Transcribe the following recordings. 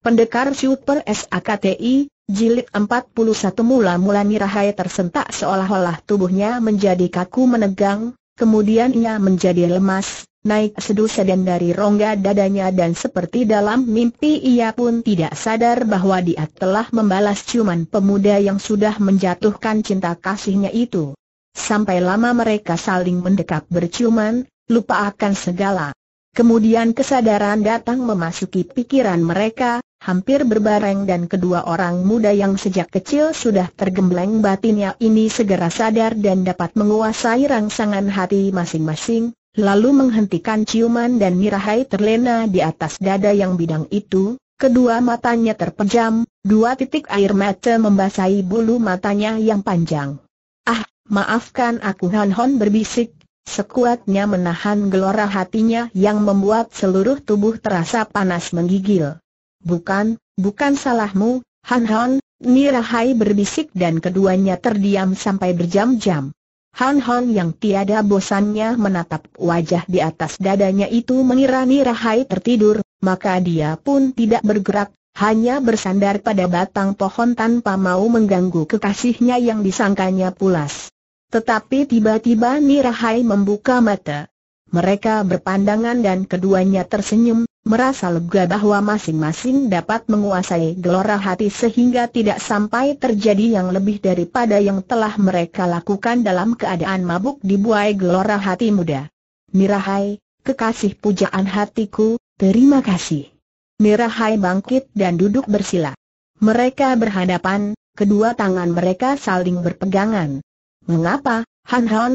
Pendekar Super SAKTI, jilid 41 mula-mula Nirahai tersentak seolah-olah tubuhnya menjadi kaku menegang, kemudian ia menjadi lemas, naik sedu sedan dari rongga dadanya dan seperti dalam mimpi ia pun tidak sadar bahwa dia telah membalas ciuman pemuda yang sudah menjatuhkan cinta kasihnya itu. Sampai lama mereka saling mendekap berciuman, lupa akan segala. Kemudian kesadaran datang memasuki pikiran mereka, hampir berbareng dan kedua orang muda yang sejak kecil sudah tergembleng batinnya ini segera sadar dan dapat menguasai rangsangan hati masing-masing, lalu menghentikan ciuman dan mirahai terlena di atas dada yang bidang itu, kedua matanya terpejam, dua titik air mata membasahi bulu matanya yang panjang. Ah, maafkan aku Hon Hon berbisik, sekuatnya menahan gelora hatinya yang membuat seluruh tubuh terasa panas menggigil. Bukan, bukan salahmu, Han Han, Nirahai berbisik dan keduanya terdiam sampai berjam-jam. Han Han yang tiada bosannya menatap wajah di atas dadanya itu mengira Nirahai tertidur, maka dia pun tidak bergerak, hanya bersandar pada batang pohon tanpa mau mengganggu kekasihnya yang disangkanya pulas. Tetapi tiba-tiba Nirahai membuka mata. Mereka berpandangan dan keduanya tersenyum, merasa lega bahwa masing-masing dapat menguasai gelora hati sehingga tidak sampai terjadi yang lebih daripada yang telah mereka lakukan dalam keadaan mabuk di buai gelora hati muda. Mirahai, kekasih pujaan hatiku, terima kasih. Mirahai bangkit dan duduk bersila. Mereka berhadapan, kedua tangan mereka saling berpegangan. Mengapa, Han Han?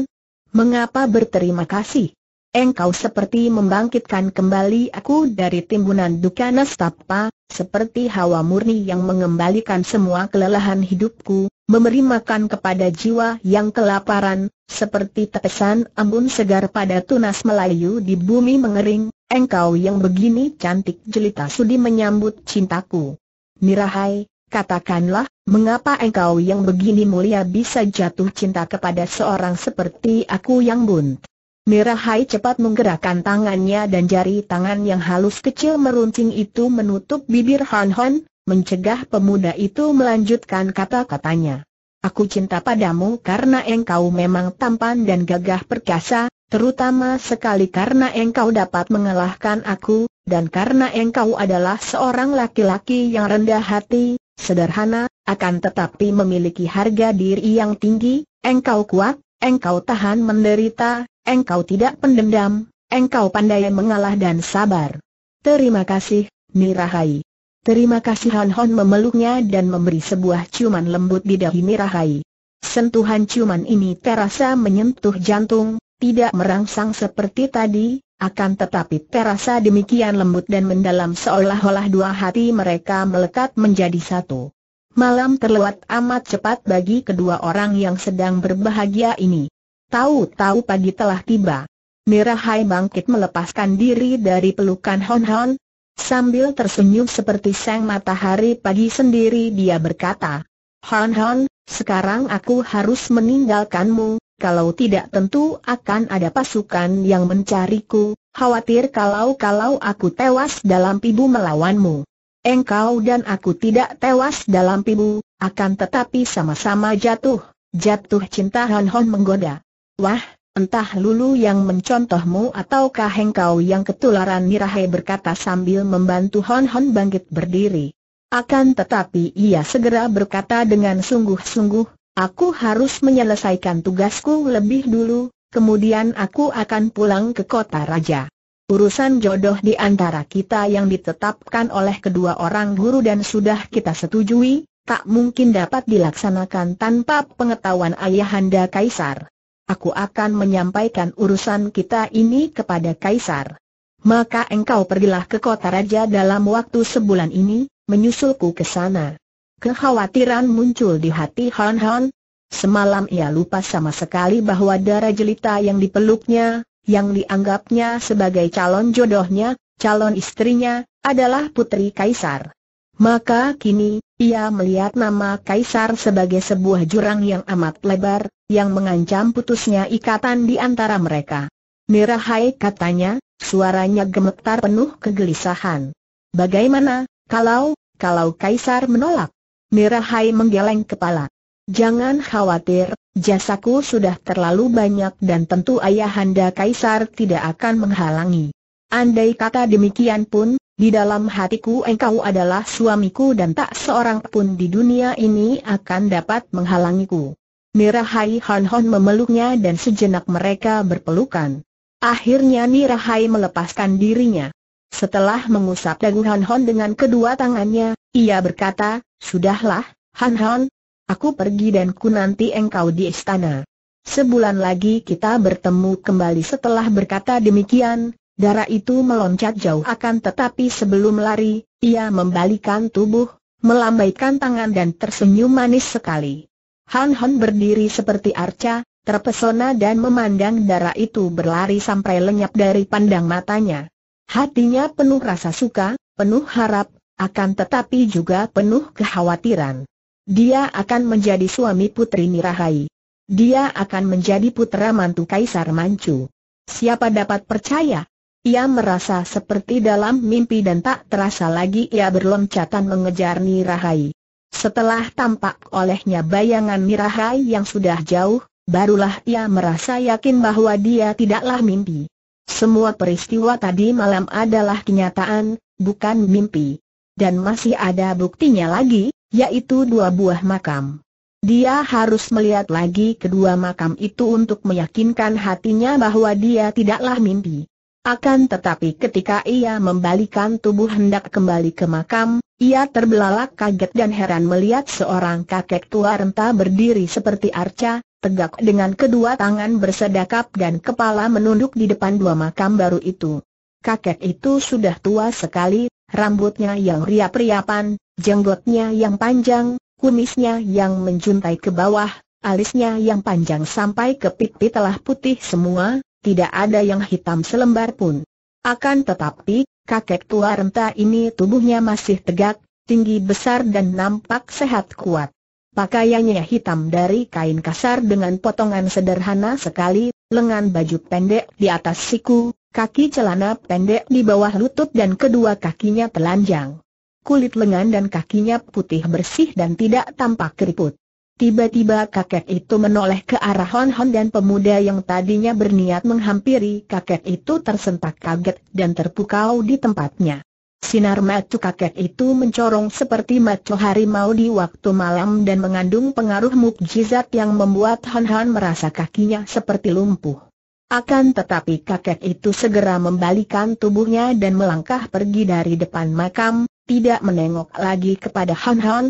Mengapa berterima kasih? engkau seperti membangkitkan kembali aku dari timbunan duka nestapa, seperti hawa murni yang mengembalikan semua kelelahan hidupku, memberi makan kepada jiwa yang kelaparan, seperti tetesan embun segar pada tunas Melayu di bumi mengering, engkau yang begini cantik jelita sudi menyambut cintaku. Mirahai, Katakanlah, mengapa engkau yang begini mulia bisa jatuh cinta kepada seorang seperti aku yang bunt? Merah Hai cepat menggerakkan tangannya dan jari tangan yang halus kecil meruncing itu menutup bibir Han Hon, mencegah pemuda itu melanjutkan kata-katanya. Aku cinta padamu karena engkau memang tampan dan gagah perkasa, terutama sekali karena engkau dapat mengalahkan aku, dan karena engkau adalah seorang laki-laki yang rendah hati, sederhana, akan tetapi memiliki harga diri yang tinggi, engkau kuat, engkau tahan menderita, Engkau tidak pendendam, engkau pandai mengalah dan sabar. Terima kasih, Mirahai. Terima kasih Han Hon memeluknya dan memberi sebuah ciuman lembut di dahi Mirahai. Sentuhan ciuman ini terasa menyentuh jantung, tidak merangsang seperti tadi, akan tetapi terasa demikian lembut dan mendalam seolah-olah dua hati mereka melekat menjadi satu. Malam terlewat amat cepat bagi kedua orang yang sedang berbahagia ini. Tahu-tahu pagi telah tiba. Hai bangkit melepaskan diri dari pelukan Hon Hon. Sambil tersenyum seperti sang matahari pagi sendiri dia berkata, Hon Hon, sekarang aku harus meninggalkanmu, kalau tidak tentu akan ada pasukan yang mencariku, khawatir kalau-kalau aku tewas dalam pibu melawanmu. Engkau dan aku tidak tewas dalam pibu, akan tetapi sama-sama jatuh. Jatuh cinta Hon Hon menggoda. Wah, entah Lulu yang mencontohmu ataukah engkau yang ketularan Nirahe berkata sambil membantu Hon Hon bangkit berdiri. Akan tetapi ia segera berkata dengan sungguh-sungguh, aku harus menyelesaikan tugasku lebih dulu, kemudian aku akan pulang ke kota raja. Urusan jodoh di antara kita yang ditetapkan oleh kedua orang guru dan sudah kita setujui, tak mungkin dapat dilaksanakan tanpa pengetahuan ayahanda kaisar aku akan menyampaikan urusan kita ini kepada Kaisar. Maka engkau pergilah ke kota raja dalam waktu sebulan ini, menyusulku ke sana. Kekhawatiran muncul di hati Han Han. Semalam ia lupa sama sekali bahwa darah jelita yang dipeluknya, yang dianggapnya sebagai calon jodohnya, calon istrinya, adalah putri Kaisar. Maka kini, ia melihat nama Kaisar sebagai sebuah jurang yang amat lebar, yang mengancam putusnya ikatan di antara mereka. Nirahai katanya, suaranya gemetar penuh kegelisahan. Bagaimana, kalau, kalau Kaisar menolak? Nirahai menggeleng kepala. Jangan khawatir, jasaku sudah terlalu banyak dan tentu ayahanda Kaisar tidak akan menghalangi. Andai kata demikian pun, di dalam hatiku engkau adalah suamiku dan tak seorang pun di dunia ini akan dapat menghalangiku. Nirahai Han Hon memeluknya dan sejenak mereka berpelukan. Akhirnya Nirahai melepaskan dirinya. Setelah mengusap dagu Han Hon dengan kedua tangannya, ia berkata, Sudahlah, Han Hon, aku pergi dan ku nanti engkau di istana. Sebulan lagi kita bertemu kembali setelah berkata demikian, darah itu meloncat jauh akan tetapi sebelum lari, ia membalikan tubuh, melambaikan tangan dan tersenyum manis sekali. Han Hon berdiri seperti arca, terpesona dan memandang darah itu berlari sampai lenyap dari pandang matanya. Hatinya penuh rasa suka, penuh harap, akan tetapi juga penuh kekhawatiran. Dia akan menjadi suami putri Mirahai. Dia akan menjadi putra mantu Kaisar Manchu. Siapa dapat percaya? Ia merasa seperti dalam mimpi dan tak terasa lagi ia berloncatan mengejar Nirahai. Setelah tampak olehnya bayangan Mirahai yang sudah jauh, barulah ia merasa yakin bahwa dia tidaklah mimpi. Semua peristiwa tadi malam adalah kenyataan, bukan mimpi. Dan masih ada buktinya lagi, yaitu dua buah makam. Dia harus melihat lagi kedua makam itu untuk meyakinkan hatinya bahwa dia tidaklah mimpi. Akan tetapi ketika ia membalikan tubuh hendak kembali ke makam, ia terbelalak kaget dan heran melihat seorang kakek tua renta berdiri seperti arca, tegak dengan kedua tangan bersedekap dan kepala menunduk di depan dua makam baru itu. Kakek itu sudah tua sekali, rambutnya yang riap-riapan, jenggotnya yang panjang, kumisnya yang menjuntai ke bawah, alisnya yang panjang sampai ke pipi telah putih semua, tidak ada yang hitam selembar pun. Akan tetapi, kakek tua renta ini tubuhnya masih tegak, tinggi besar dan nampak sehat kuat. Pakaiannya hitam dari kain kasar dengan potongan sederhana sekali, lengan baju pendek di atas siku, kaki celana pendek di bawah lutut dan kedua kakinya telanjang. Kulit lengan dan kakinya putih bersih dan tidak tampak keriput. Tiba-tiba kakek itu menoleh ke arah Hon Hon dan pemuda yang tadinya berniat menghampiri kakek itu tersentak kaget dan terpukau di tempatnya. Sinar mata kakek itu mencorong seperti mata harimau di waktu malam dan mengandung pengaruh mukjizat yang membuat Hon Hon merasa kakinya seperti lumpuh. Akan tetapi kakek itu segera membalikan tubuhnya dan melangkah pergi dari depan makam, tidak menengok lagi kepada Hon Hon.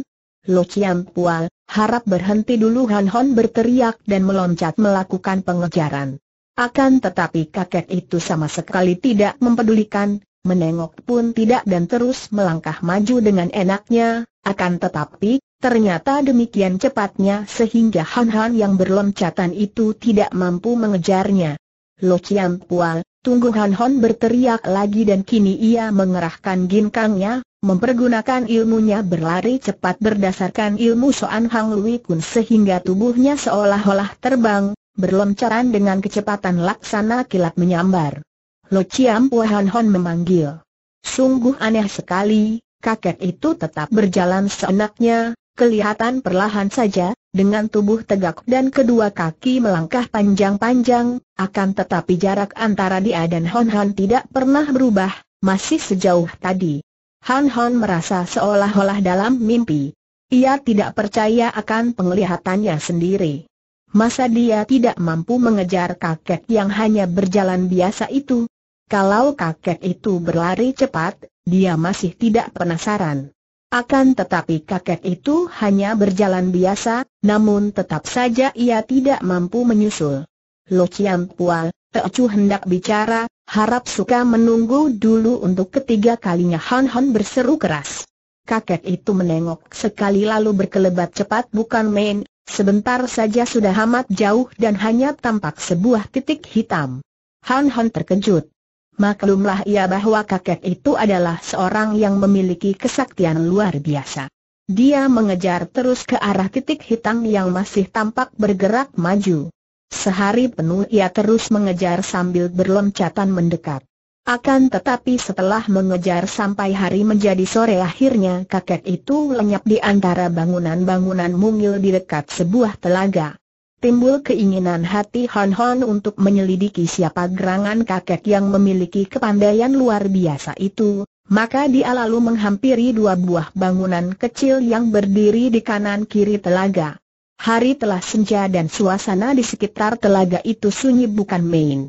Lo Chiam Pual, Harap berhenti dulu Han Hon berteriak dan meloncat melakukan pengejaran. Akan tetapi kakek itu sama sekali tidak mempedulikan, menengok pun tidak dan terus melangkah maju dengan enaknya, akan tetapi, ternyata demikian cepatnya sehingga Han Han yang berloncatan itu tidak mampu mengejarnya. Lo Chiang Pual, tunggu Han Hon berteriak lagi dan kini ia mengerahkan ginkangnya, mempergunakan ilmunya berlari cepat berdasarkan ilmu Soan Hang Lui Kun sehingga tubuhnya seolah-olah terbang, berloncaran dengan kecepatan laksana kilat menyambar. Lo Chiam Puahan Hon memanggil. Sungguh aneh sekali, kakek itu tetap berjalan seenaknya, kelihatan perlahan saja, dengan tubuh tegak dan kedua kaki melangkah panjang-panjang, akan tetapi jarak antara dia dan Hon Hon tidak pernah berubah, masih sejauh tadi. Han Hon merasa seolah-olah dalam mimpi. Ia tidak percaya akan penglihatannya sendiri. Masa dia tidak mampu mengejar kakek yang hanya berjalan biasa itu? Kalau kakek itu berlari cepat, dia masih tidak penasaran. Akan tetapi kakek itu hanya berjalan biasa, namun tetap saja ia tidak mampu menyusul. Lo Pua, Pual, Chu hendak bicara, Harap suka menunggu dulu untuk ketiga kalinya Han Han berseru keras. Kakek itu menengok sekali lalu berkelebat cepat bukan main, sebentar saja sudah amat jauh dan hanya tampak sebuah titik hitam. Han Han terkejut. Maklumlah ia bahwa kakek itu adalah seorang yang memiliki kesaktian luar biasa. Dia mengejar terus ke arah titik hitam yang masih tampak bergerak maju. Sehari penuh ia terus mengejar sambil berloncatan mendekat. Akan tetapi setelah mengejar sampai hari menjadi sore akhirnya kakek itu lenyap di antara bangunan-bangunan mungil di dekat sebuah telaga. Timbul keinginan hati Hon Hon untuk menyelidiki siapa gerangan kakek yang memiliki kepandaian luar biasa itu, maka dia lalu menghampiri dua buah bangunan kecil yang berdiri di kanan kiri telaga. Hari telah senja dan suasana di sekitar telaga itu sunyi bukan main.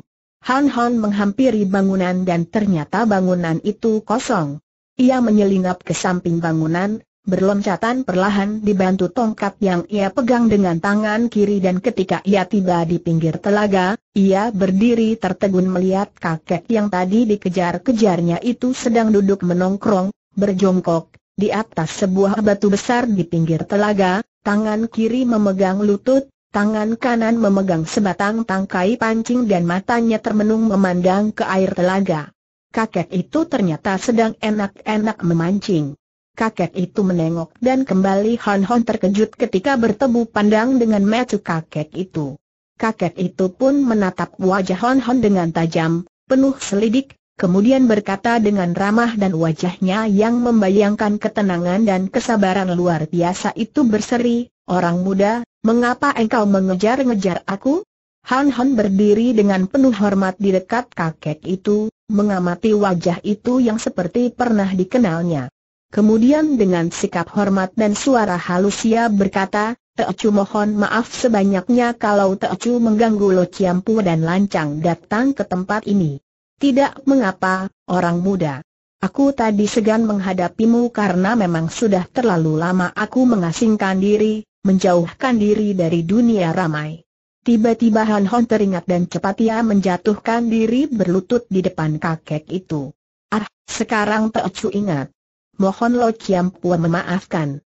Han Han menghampiri bangunan dan ternyata bangunan itu kosong. Ia menyelinap ke samping bangunan, berloncatan perlahan dibantu tongkat yang ia pegang dengan tangan kiri dan ketika ia tiba di pinggir telaga, ia berdiri tertegun melihat kakek yang tadi dikejar-kejarnya itu sedang duduk menongkrong, berjongkok, di atas sebuah batu besar di pinggir telaga, tangan kiri memegang lutut, tangan kanan memegang sebatang tangkai pancing dan matanya termenung memandang ke air telaga. Kakek itu ternyata sedang enak-enak memancing. Kakek itu menengok dan kembali Hon Hon terkejut ketika bertemu pandang dengan mata kakek itu. Kakek itu pun menatap wajah Hon Hon dengan tajam, penuh selidik, kemudian berkata dengan ramah dan wajahnya yang membayangkan ketenangan dan kesabaran luar biasa itu berseri, Orang muda, mengapa engkau mengejar-ngejar aku? Han Han berdiri dengan penuh hormat di dekat kakek itu, mengamati wajah itu yang seperti pernah dikenalnya. Kemudian dengan sikap hormat dan suara halus ia berkata, Teocu mohon maaf sebanyaknya kalau Teocu mengganggu Lo Ciampu dan lancang datang ke tempat ini. Tidak mengapa, orang muda. Aku tadi segan menghadapimu karena memang sudah terlalu lama aku mengasingkan diri, menjauhkan diri dari dunia ramai. Tiba-tiba Han Hon teringat dan cepat ia menjatuhkan diri berlutut di depan kakek itu. Ah, sekarang Teo ingat. Mohon Lo Chiam Pua memaafkan.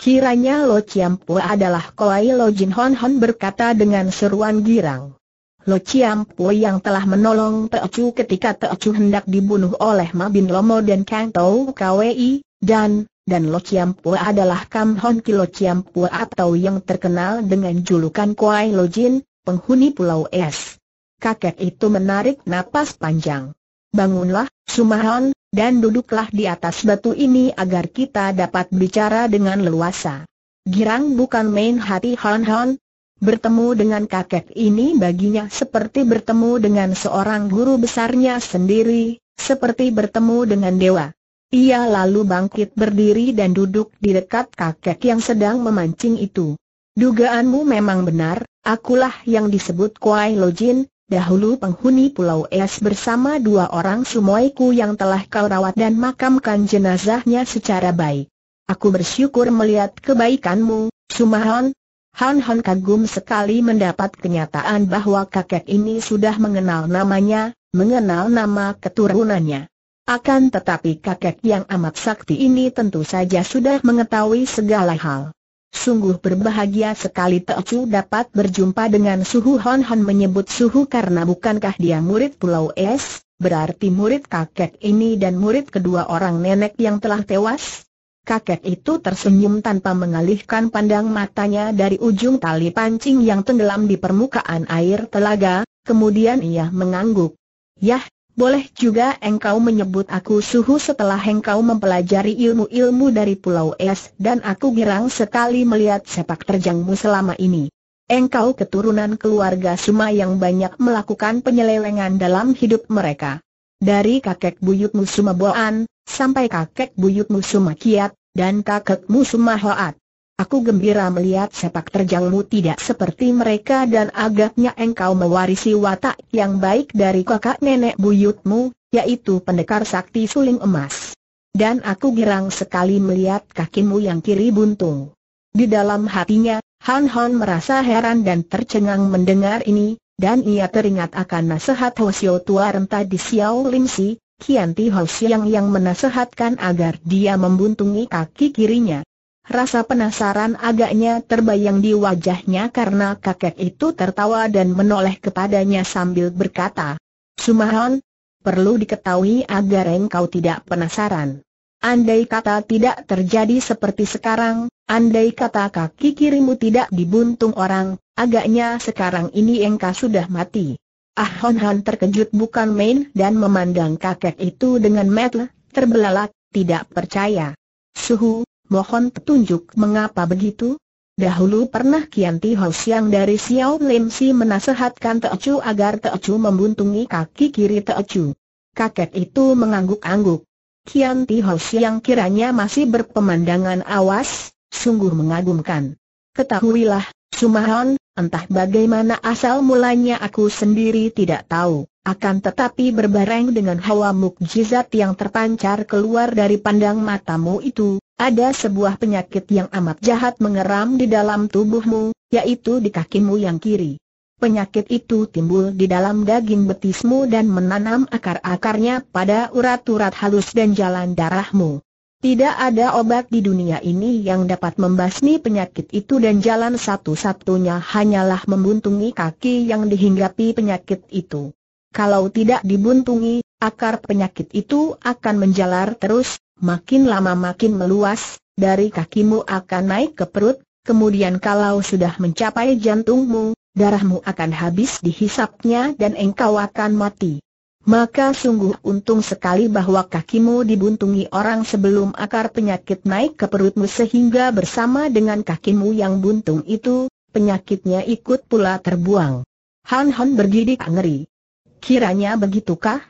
Kiranya Lo Chiam Pua adalah Koai Lo Jin Hon Hon berkata dengan seruan girang. Lo Chiam Po yang telah menolong Teochu ketika Teochu hendak dibunuh oleh Ma Bin Lomo dan Kang Tau Kwi, dan, dan Lo Chiam Po adalah Kam Hon Ki Lo Chiam Po atau yang terkenal dengan julukan Kuai Lo Jin, penghuni Pulau Es. Kakek itu menarik napas panjang. Bangunlah, Sumahon, dan duduklah di atas batu ini agar kita dapat bicara dengan leluasa. Girang bukan main hati Hon Hon, Bertemu dengan kakek ini baginya seperti bertemu dengan seorang guru besarnya sendiri, seperti bertemu dengan dewa. Ia lalu bangkit berdiri dan duduk di dekat kakek yang sedang memancing itu. Dugaanmu memang benar, akulah yang disebut Kuai Lojin, dahulu penghuni Pulau Es bersama dua orang sumoiku yang telah kau rawat dan makamkan jenazahnya secara baik. Aku bersyukur melihat kebaikanmu, Sumahon, Han Han kagum sekali mendapat kenyataan bahwa kakek ini sudah mengenal namanya, mengenal nama keturunannya. Akan tetapi kakek yang amat sakti ini tentu saja sudah mengetahui segala hal. Sungguh berbahagia sekali Teocu dapat berjumpa dengan Suhu Han Han menyebut Suhu karena bukankah dia murid Pulau Es, berarti murid kakek ini dan murid kedua orang nenek yang telah tewas? Kakek itu tersenyum tanpa mengalihkan pandang matanya dari ujung tali pancing yang tenggelam di permukaan air telaga, kemudian ia mengangguk. Yah, boleh juga engkau menyebut aku suhu setelah engkau mempelajari ilmu-ilmu dari Pulau Es dan aku girang sekali melihat sepak terjangmu selama ini. Engkau keturunan keluarga Suma yang banyak melakukan penyelewengan dalam hidup mereka dari kakek buyutmu boan, sampai kakek buyutmu kiat, dan kakekmu hoat. Aku gembira melihat sepak terjangmu tidak seperti mereka dan agaknya engkau mewarisi watak yang baik dari kakak nenek buyutmu, yaitu pendekar sakti suling emas. Dan aku girang sekali melihat kakimu yang kiri buntung. Di dalam hatinya, Han Han merasa heran dan tercengang mendengar ini, dan ia teringat akan nasihat Hosio tua renta di Xiao Lim Si, Kianti Hosiang yang menasihatkan agar dia membuntungi kaki kirinya. Rasa penasaran agaknya terbayang di wajahnya karena kakek itu tertawa dan menoleh kepadanya sambil berkata, Sumahon, perlu diketahui agar engkau tidak penasaran. Andai kata tidak terjadi seperti sekarang, Andai kata kaki kirimu tidak dibuntung orang, agaknya sekarang ini engkau sudah mati. Ah Hon Han terkejut bukan main dan memandang kakek itu dengan metel, terbelalak, tidak percaya. Suhu, mohon petunjuk mengapa begitu? Dahulu pernah Kian Ti Ho Siang dari Xiao Lim Si menasehatkan Chu agar Chu membuntungi kaki kiri Chu. Kakek itu mengangguk-angguk. Kian Ti Ho Siang kiranya masih berpemandangan awas, sungguh mengagumkan. Ketahuilah, Sumahon, entah bagaimana asal mulanya aku sendiri tidak tahu, akan tetapi berbareng dengan hawa mukjizat yang terpancar keluar dari pandang matamu itu, ada sebuah penyakit yang amat jahat mengeram di dalam tubuhmu, yaitu di kakimu yang kiri. Penyakit itu timbul di dalam daging betismu dan menanam akar-akarnya pada urat-urat halus dan jalan darahmu. Tidak ada obat di dunia ini yang dapat membasmi penyakit itu dan jalan satu-satunya hanyalah membuntungi kaki yang dihinggapi penyakit itu. Kalau tidak dibuntungi, akar penyakit itu akan menjalar terus, makin lama makin meluas, dari kakimu akan naik ke perut, kemudian kalau sudah mencapai jantungmu, darahmu akan habis dihisapnya dan engkau akan mati. Maka sungguh untung sekali bahwa kakimu dibuntungi orang sebelum akar penyakit naik ke perutmu sehingga bersama dengan kakimu yang buntung itu, penyakitnya ikut pula terbuang. Han Han bergidik ngeri. Kiranya begitukah?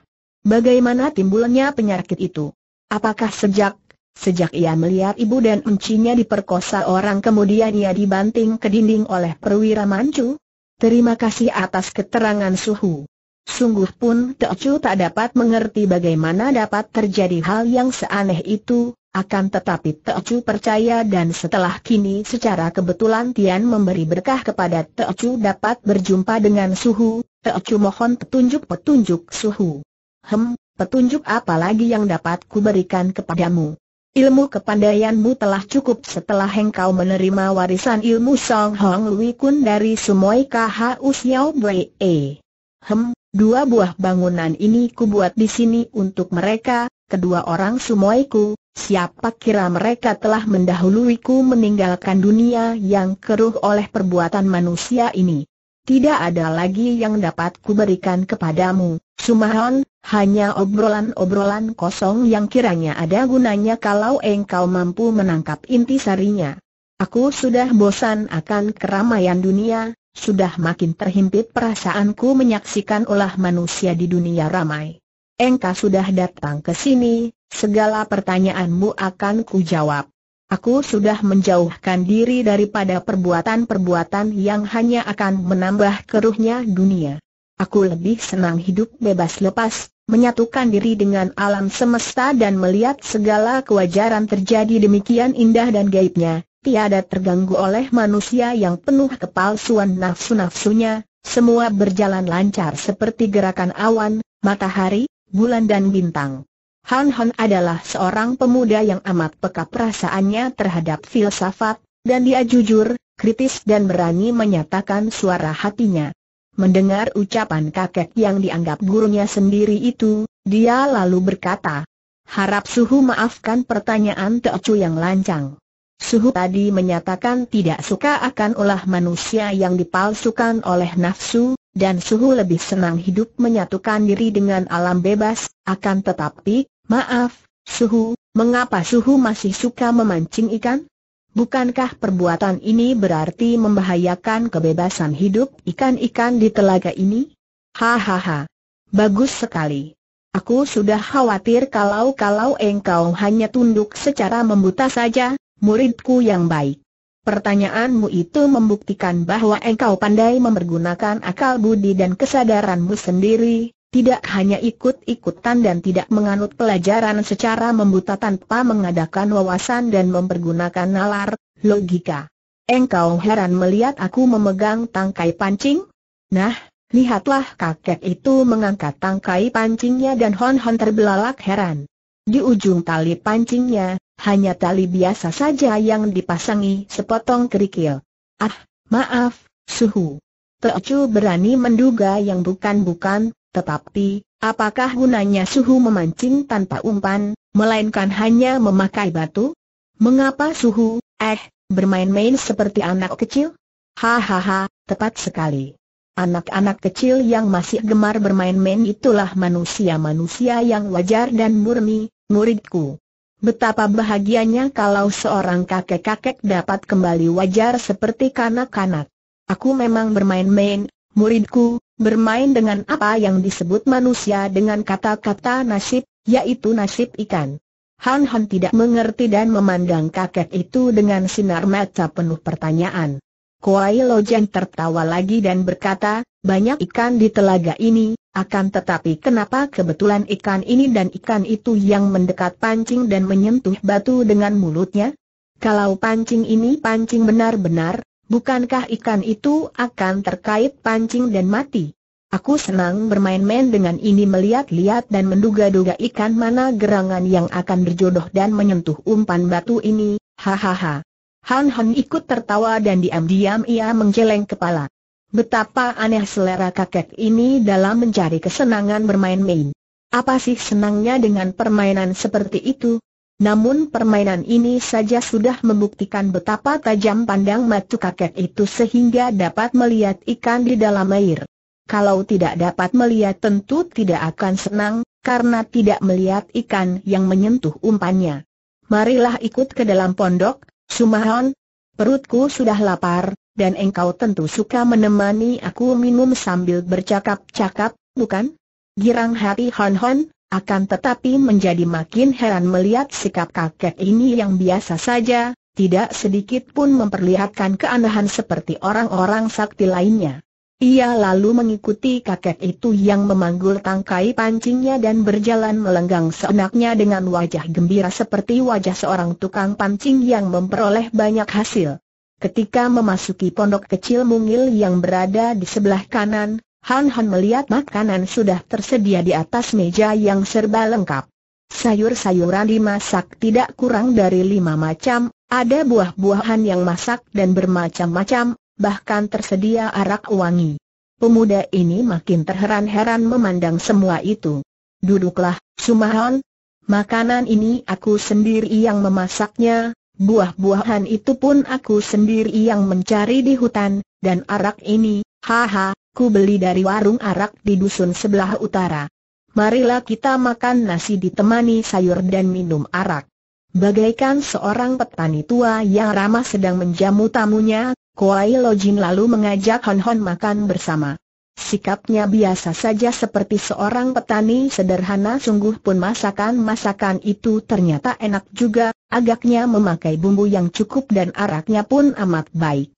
Bagaimana timbulnya penyakit itu? Apakah sejak Sejak ia melihat ibu dan encinya diperkosa orang kemudian ia dibanting ke dinding oleh perwira mancu? Terima kasih atas keterangan suhu. Sungguh pun Teocu tak dapat mengerti bagaimana dapat terjadi hal yang seaneh itu, akan tetapi Teocu percaya dan setelah kini secara kebetulan Tian memberi berkah kepada Teocu dapat berjumpa dengan Suhu, Teocu mohon petunjuk-petunjuk Suhu. Hem, petunjuk apa lagi yang dapat kuberikan kepadamu? Ilmu kepandaianmu telah cukup setelah engkau menerima warisan ilmu Song Hong Lui Kun dari Sumoy KHU Xiao Wei. Hem, Dua buah bangunan ini kubuat di sini untuk mereka, kedua orang sumoiku, siapa kira mereka telah mendahuluiku meninggalkan dunia yang keruh oleh perbuatan manusia ini. Tidak ada lagi yang dapat kuberikan kepadamu, Sumahon, hanya obrolan-obrolan kosong yang kiranya ada gunanya kalau engkau mampu menangkap inti sarinya. Aku sudah bosan akan keramaian dunia, sudah makin terhimpit perasaanku menyaksikan olah manusia di dunia ramai. Engkau sudah datang ke sini, segala pertanyaanmu akan kujawab. Aku sudah menjauhkan diri daripada perbuatan-perbuatan yang hanya akan menambah keruhnya dunia. Aku lebih senang hidup bebas lepas, menyatukan diri dengan alam semesta dan melihat segala kewajaran terjadi demikian indah dan gaibnya, tiada terganggu oleh manusia yang penuh kepalsuan nafsu-nafsunya, semua berjalan lancar seperti gerakan awan, matahari, bulan dan bintang. Han Han adalah seorang pemuda yang amat peka perasaannya terhadap filsafat, dan dia jujur, kritis dan berani menyatakan suara hatinya. Mendengar ucapan kakek yang dianggap gurunya sendiri itu, dia lalu berkata, Harap suhu maafkan pertanyaan Teocu yang lancang. Suhu tadi menyatakan tidak suka akan ulah manusia yang dipalsukan oleh nafsu, dan Suhu lebih senang hidup menyatukan diri dengan alam bebas, akan tetapi, maaf, Suhu, mengapa Suhu masih suka memancing ikan? Bukankah perbuatan ini berarti membahayakan kebebasan hidup ikan-ikan di telaga ini? Hahaha. Bagus sekali. Aku sudah khawatir kalau-kalau engkau hanya tunduk secara membuta saja, muridku yang baik. Pertanyaanmu itu membuktikan bahwa engkau pandai mempergunakan akal budi dan kesadaranmu sendiri, tidak hanya ikut-ikutan dan tidak menganut pelajaran secara membuta tanpa mengadakan wawasan dan mempergunakan nalar, logika. Engkau heran melihat aku memegang tangkai pancing? Nah, lihatlah kakek itu mengangkat tangkai pancingnya dan Hon Hon terbelalak heran. Di ujung tali pancingnya, hanya tali biasa saja yang dipasangi sepotong kerikil. Ah, maaf, suhu. Teocu berani menduga yang bukan-bukan, tetapi, apakah gunanya suhu memancing tanpa umpan, melainkan hanya memakai batu? Mengapa suhu, eh, bermain-main seperti anak kecil? Hahaha, tepat sekali. Anak-anak kecil yang masih gemar bermain-main itulah manusia-manusia yang wajar dan murni, muridku. Betapa bahagianya kalau seorang kakek-kakek dapat kembali wajar seperti kanak-kanak. Aku memang bermain-main, muridku, bermain dengan apa yang disebut manusia dengan kata-kata nasib, yaitu nasib ikan. Han Han tidak mengerti dan memandang kakek itu dengan sinar mata penuh pertanyaan. Kuai Lojen tertawa lagi dan berkata, banyak ikan di telaga ini, akan tetapi kenapa kebetulan ikan ini dan ikan itu yang mendekat pancing dan menyentuh batu dengan mulutnya? Kalau pancing ini pancing benar-benar, bukankah ikan itu akan terkait pancing dan mati? Aku senang bermain-main dengan ini melihat-lihat dan menduga-duga ikan mana gerangan yang akan berjodoh dan menyentuh umpan batu ini, hahaha. Han Han ikut tertawa dan diam-diam ia menggeleng kepala. Betapa aneh selera kakek ini dalam mencari kesenangan bermain-main. Apa sih senangnya dengan permainan seperti itu? Namun permainan ini saja sudah membuktikan betapa tajam pandang mata kakek itu sehingga dapat melihat ikan di dalam air. Kalau tidak dapat melihat tentu tidak akan senang, karena tidak melihat ikan yang menyentuh umpannya. Marilah ikut ke dalam pondok, Sumahon. Perutku sudah lapar, dan engkau tentu suka menemani aku minum sambil bercakap-cakap, bukan? Girang hati Hon Hon, akan tetapi menjadi makin heran melihat sikap kakek ini yang biasa saja, tidak sedikit pun memperlihatkan keanehan seperti orang-orang sakti lainnya. Ia lalu mengikuti kakek itu yang memanggul tangkai pancingnya dan berjalan melenggang seenaknya dengan wajah gembira seperti wajah seorang tukang pancing yang memperoleh banyak hasil. Ketika memasuki pondok kecil mungil yang berada di sebelah kanan, Han Han melihat makanan sudah tersedia di atas meja yang serba lengkap. Sayur-sayuran dimasak tidak kurang dari lima macam, ada buah-buahan yang masak dan bermacam-macam, bahkan tersedia arak wangi. Pemuda ini makin terheran-heran memandang semua itu. Duduklah, Sumahon. Makanan ini aku sendiri yang memasaknya, buah-buahan itu pun aku sendiri yang mencari di hutan, dan arak ini, haha, ku beli dari warung arak di dusun sebelah utara. Marilah kita makan nasi ditemani sayur dan minum arak. Bagaikan seorang petani tua yang ramah sedang menjamu tamunya, Kuai Lojin lalu mengajak Hon Hon makan bersama. Sikapnya biasa saja seperti seorang petani sederhana sungguh pun masakan-masakan itu ternyata enak juga, agaknya memakai bumbu yang cukup dan araknya pun amat baik.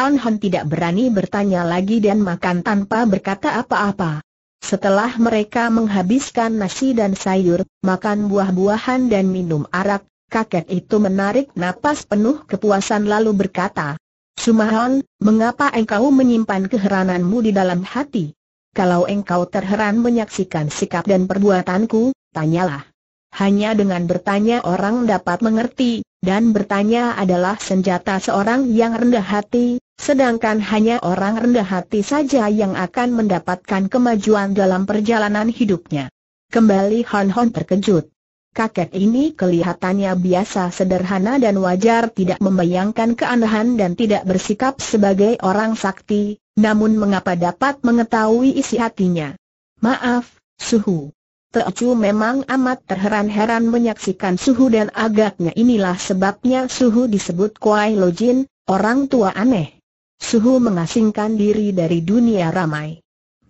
Han Han tidak berani bertanya lagi dan makan tanpa berkata apa-apa. Setelah mereka menghabiskan nasi dan sayur, makan buah-buahan dan minum arak, kakek itu menarik napas penuh kepuasan lalu berkata, Sumahon, mengapa engkau menyimpan keherananmu di dalam hati? Kalau engkau terheran menyaksikan sikap dan perbuatanku, tanyalah. Hanya dengan bertanya orang dapat mengerti, dan bertanya adalah senjata seorang yang rendah hati, sedangkan hanya orang rendah hati saja yang akan mendapatkan kemajuan dalam perjalanan hidupnya. Kembali Hon Hon terkejut kakek ini kelihatannya biasa sederhana dan wajar tidak membayangkan keanehan dan tidak bersikap sebagai orang sakti, namun mengapa dapat mengetahui isi hatinya? Maaf, Suhu. Teocu memang amat terheran-heran menyaksikan Suhu dan agaknya inilah sebabnya Suhu disebut Kuai Lojin, orang tua aneh. Suhu mengasingkan diri dari dunia ramai.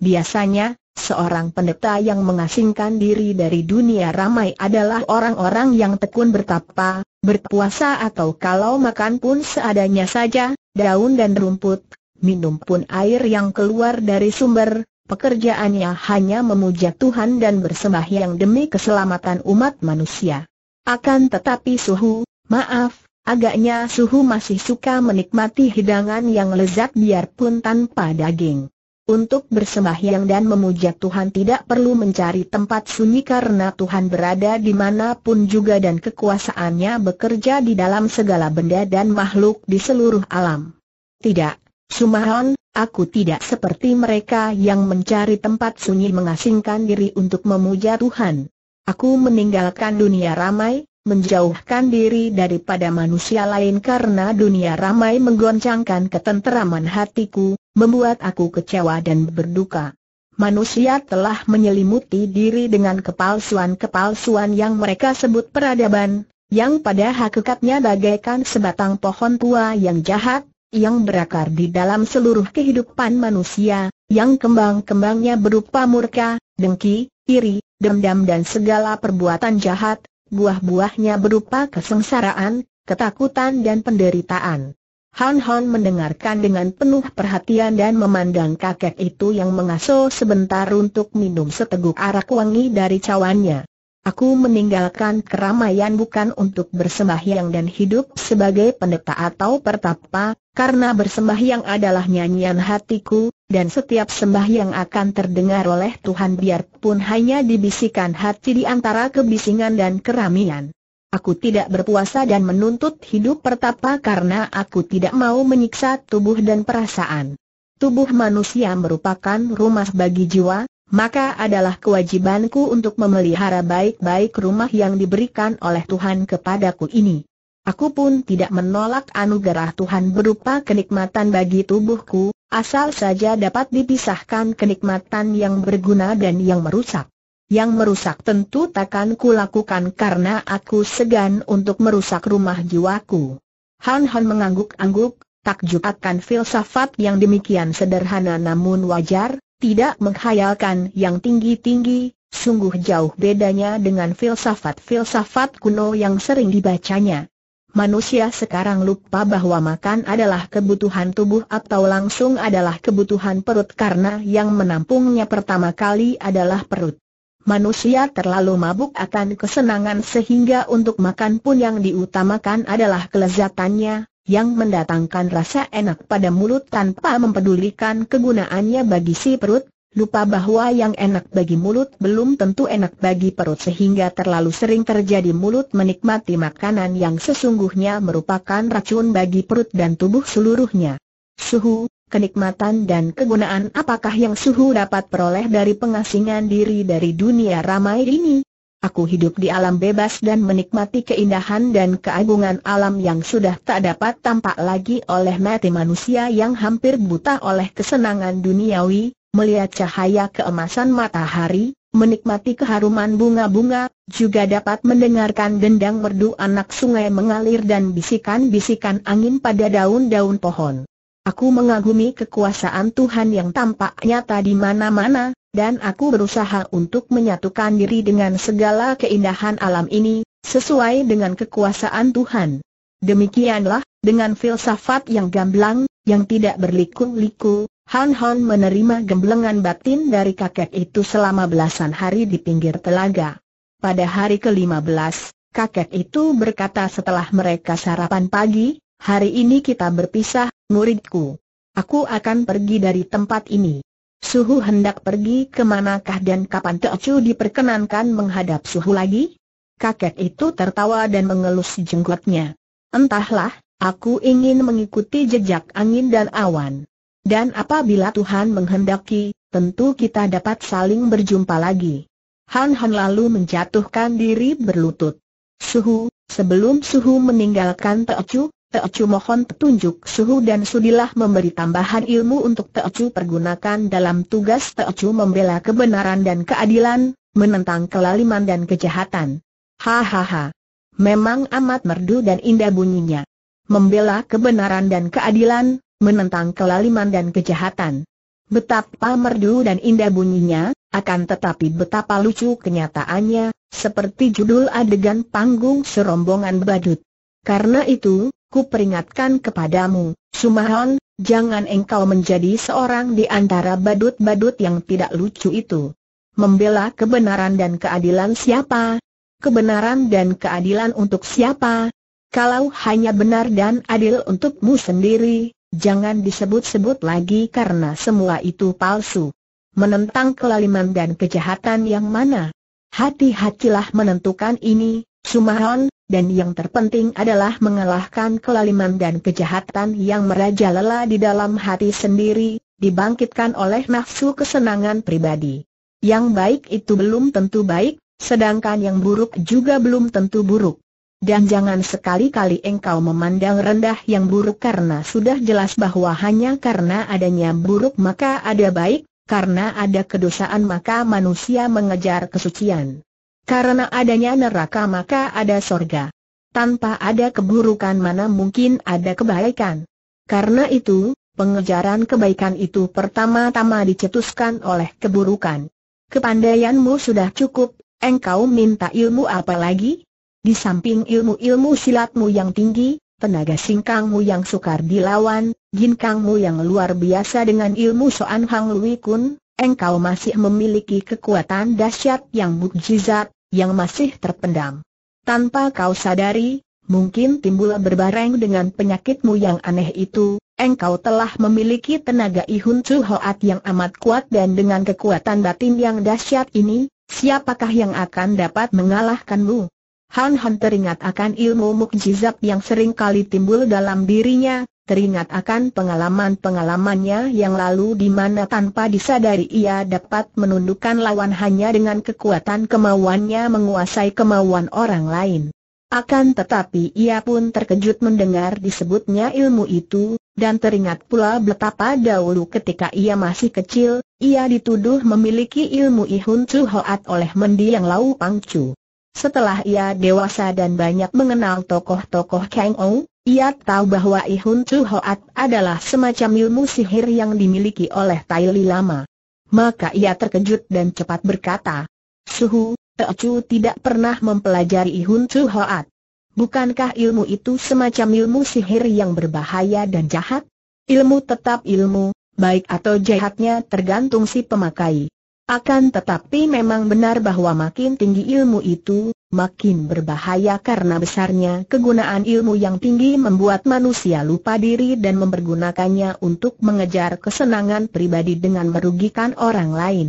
Biasanya, Seorang pendeta yang mengasingkan diri dari dunia ramai adalah orang-orang yang tekun bertapa, berpuasa atau kalau makan pun seadanya saja, daun dan rumput, minum pun air yang keluar dari sumber, pekerjaannya hanya memuja Tuhan dan bersembahyang demi keselamatan umat manusia. Akan tetapi suhu, maaf, agaknya suhu masih suka menikmati hidangan yang lezat biarpun tanpa daging. Untuk bersembahyang dan memuja Tuhan tidak perlu mencari tempat sunyi karena Tuhan berada di mana pun juga dan kekuasaannya bekerja di dalam segala benda dan makhluk di seluruh alam. Tidak, Sumahon, aku tidak seperti mereka yang mencari tempat sunyi mengasingkan diri untuk memuja Tuhan. Aku meninggalkan dunia ramai, menjauhkan diri daripada manusia lain karena dunia ramai menggoncangkan ketenteraman hatiku, membuat aku kecewa dan berduka. Manusia telah menyelimuti diri dengan kepalsuan-kepalsuan yang mereka sebut peradaban, yang pada hakikatnya bagaikan sebatang pohon tua yang jahat, yang berakar di dalam seluruh kehidupan manusia, yang kembang-kembangnya berupa murka, dengki, iri, dendam dan segala perbuatan jahat, buah-buahnya berupa kesengsaraan, ketakutan dan penderitaan. Han Han mendengarkan dengan penuh perhatian dan memandang kakek itu yang mengasuh sebentar untuk minum seteguk arak wangi dari cawannya. Aku meninggalkan keramaian bukan untuk bersembahyang dan hidup sebagai pendeta atau pertapa, karena bersembahyang adalah nyanyian hatiku, dan setiap sembahyang akan terdengar oleh Tuhan biarpun hanya dibisikan hati di antara kebisingan dan keramaian. Aku tidak berpuasa dan menuntut hidup pertapa karena aku tidak mau menyiksa tubuh dan perasaan. Tubuh manusia merupakan rumah bagi jiwa, maka adalah kewajibanku untuk memelihara baik-baik rumah yang diberikan oleh Tuhan kepadaku ini. Aku pun tidak menolak anugerah Tuhan berupa kenikmatan bagi tubuhku, asal saja dapat dipisahkan kenikmatan yang berguna dan yang merusak. Yang merusak tentu takkan kulakukan karena aku segan untuk merusak rumah jiwaku. Han Han mengangguk-angguk, takjub akan filsafat yang demikian sederhana namun wajar, tidak menghayalkan yang tinggi-tinggi, sungguh jauh bedanya dengan filsafat-filsafat kuno yang sering dibacanya. Manusia sekarang lupa bahwa makan adalah kebutuhan tubuh atau langsung adalah kebutuhan perut karena yang menampungnya pertama kali adalah perut. Manusia terlalu mabuk akan kesenangan sehingga untuk makan pun yang diutamakan adalah kelezatannya, yang mendatangkan rasa enak pada mulut tanpa mempedulikan kegunaannya bagi si perut, lupa bahwa yang enak bagi mulut belum tentu enak bagi perut sehingga terlalu sering terjadi mulut menikmati makanan yang sesungguhnya merupakan racun bagi perut dan tubuh seluruhnya. Suhu, kenikmatan dan kegunaan apakah yang suhu dapat peroleh dari pengasingan diri dari dunia ramai ini. Aku hidup di alam bebas dan menikmati keindahan dan keagungan alam yang sudah tak dapat tampak lagi oleh mati manusia yang hampir buta oleh kesenangan duniawi, melihat cahaya keemasan matahari, menikmati keharuman bunga-bunga, juga dapat mendengarkan gendang merdu anak sungai mengalir dan bisikan-bisikan angin pada daun-daun pohon. Aku mengagumi kekuasaan Tuhan yang tampak nyata di mana-mana, dan aku berusaha untuk menyatukan diri dengan segala keindahan alam ini, sesuai dengan kekuasaan Tuhan. Demikianlah, dengan filsafat yang gamblang, yang tidak berliku-liku, Han Han menerima gemblengan batin dari kakek itu selama belasan hari di pinggir telaga. Pada hari ke-15, kakek itu berkata setelah mereka sarapan pagi, hari ini kita berpisah, muridku. Aku akan pergi dari tempat ini. Suhu hendak pergi ke manakah dan kapan Teocu diperkenankan menghadap Suhu lagi? Kakek itu tertawa dan mengelus jenggotnya. Entahlah, aku ingin mengikuti jejak angin dan awan. Dan apabila Tuhan menghendaki, tentu kita dapat saling berjumpa lagi. Han Han lalu menjatuhkan diri berlutut. Suhu, sebelum Suhu meninggalkan Teocu, Teocu mohon petunjuk suhu dan sudilah memberi tambahan ilmu untuk Teocu pergunakan dalam tugas Teocu membela kebenaran dan keadilan, menentang kelaliman dan kejahatan. Hahaha. Memang amat merdu dan indah bunyinya. Membela kebenaran dan keadilan, menentang kelaliman dan kejahatan. Betapa merdu dan indah bunyinya, akan tetapi betapa lucu kenyataannya, seperti judul adegan panggung serombongan badut. Karena itu, ku peringatkan kepadamu, Sumahon, jangan engkau menjadi seorang di antara badut-badut yang tidak lucu itu. Membela kebenaran dan keadilan siapa? Kebenaran dan keadilan untuk siapa? Kalau hanya benar dan adil untukmu sendiri, jangan disebut-sebut lagi karena semua itu palsu. Menentang kelaliman dan kejahatan yang mana? Hati-hatilah menentukan ini, Sumahon, dan yang terpenting adalah mengalahkan kelaliman dan kejahatan yang merajalela di dalam hati sendiri, dibangkitkan oleh nafsu kesenangan pribadi. Yang baik itu belum tentu baik, sedangkan yang buruk juga belum tentu buruk. Dan jangan sekali-kali engkau memandang rendah yang buruk karena sudah jelas bahwa hanya karena adanya buruk maka ada baik, karena ada kedosaan maka manusia mengejar kesucian. Karena adanya neraka maka ada sorga. Tanpa ada keburukan mana mungkin ada kebaikan. Karena itu, pengejaran kebaikan itu pertama-tama dicetuskan oleh keburukan. Kepandaianmu sudah cukup, engkau minta ilmu apa lagi? Di samping ilmu-ilmu silatmu yang tinggi, tenaga singkangmu yang sukar dilawan, ginkangmu yang luar biasa dengan ilmu Soan Hang Lui Kun, engkau masih memiliki kekuatan dahsyat yang mukjizat, yang masih terpendam. Tanpa kau sadari, mungkin timbul berbareng dengan penyakitmu yang aneh itu, engkau telah memiliki tenaga Ihun cuhoat yang amat kuat dan dengan kekuatan batin yang dahsyat ini, siapakah yang akan dapat mengalahkanmu? Han Han teringat akan ilmu mukjizat yang sering kali timbul dalam dirinya, teringat akan pengalaman-pengalamannya yang lalu di mana tanpa disadari ia dapat menundukkan lawan hanya dengan kekuatan kemauannya menguasai kemauan orang lain. Akan tetapi ia pun terkejut mendengar disebutnya ilmu itu, dan teringat pula betapa dahulu ketika ia masih kecil, ia dituduh memiliki ilmu Ihun Chu Hoat oleh mendiang Lau Pangcu. Setelah ia dewasa dan banyak mengenal tokoh-tokoh Kang Ong, ia tahu bahwa Ihun Chu Hoat adalah semacam ilmu sihir yang dimiliki oleh Tai Li Lama. Maka ia terkejut dan cepat berkata, Suhu, Chu tidak pernah mempelajari Ihun Chu Hoat. Bukankah ilmu itu semacam ilmu sihir yang berbahaya dan jahat? Ilmu tetap ilmu, baik atau jahatnya tergantung si pemakai. Akan tetapi memang benar bahwa makin tinggi ilmu itu, makin berbahaya karena besarnya kegunaan ilmu yang tinggi membuat manusia lupa diri dan mempergunakannya untuk mengejar kesenangan pribadi dengan merugikan orang lain.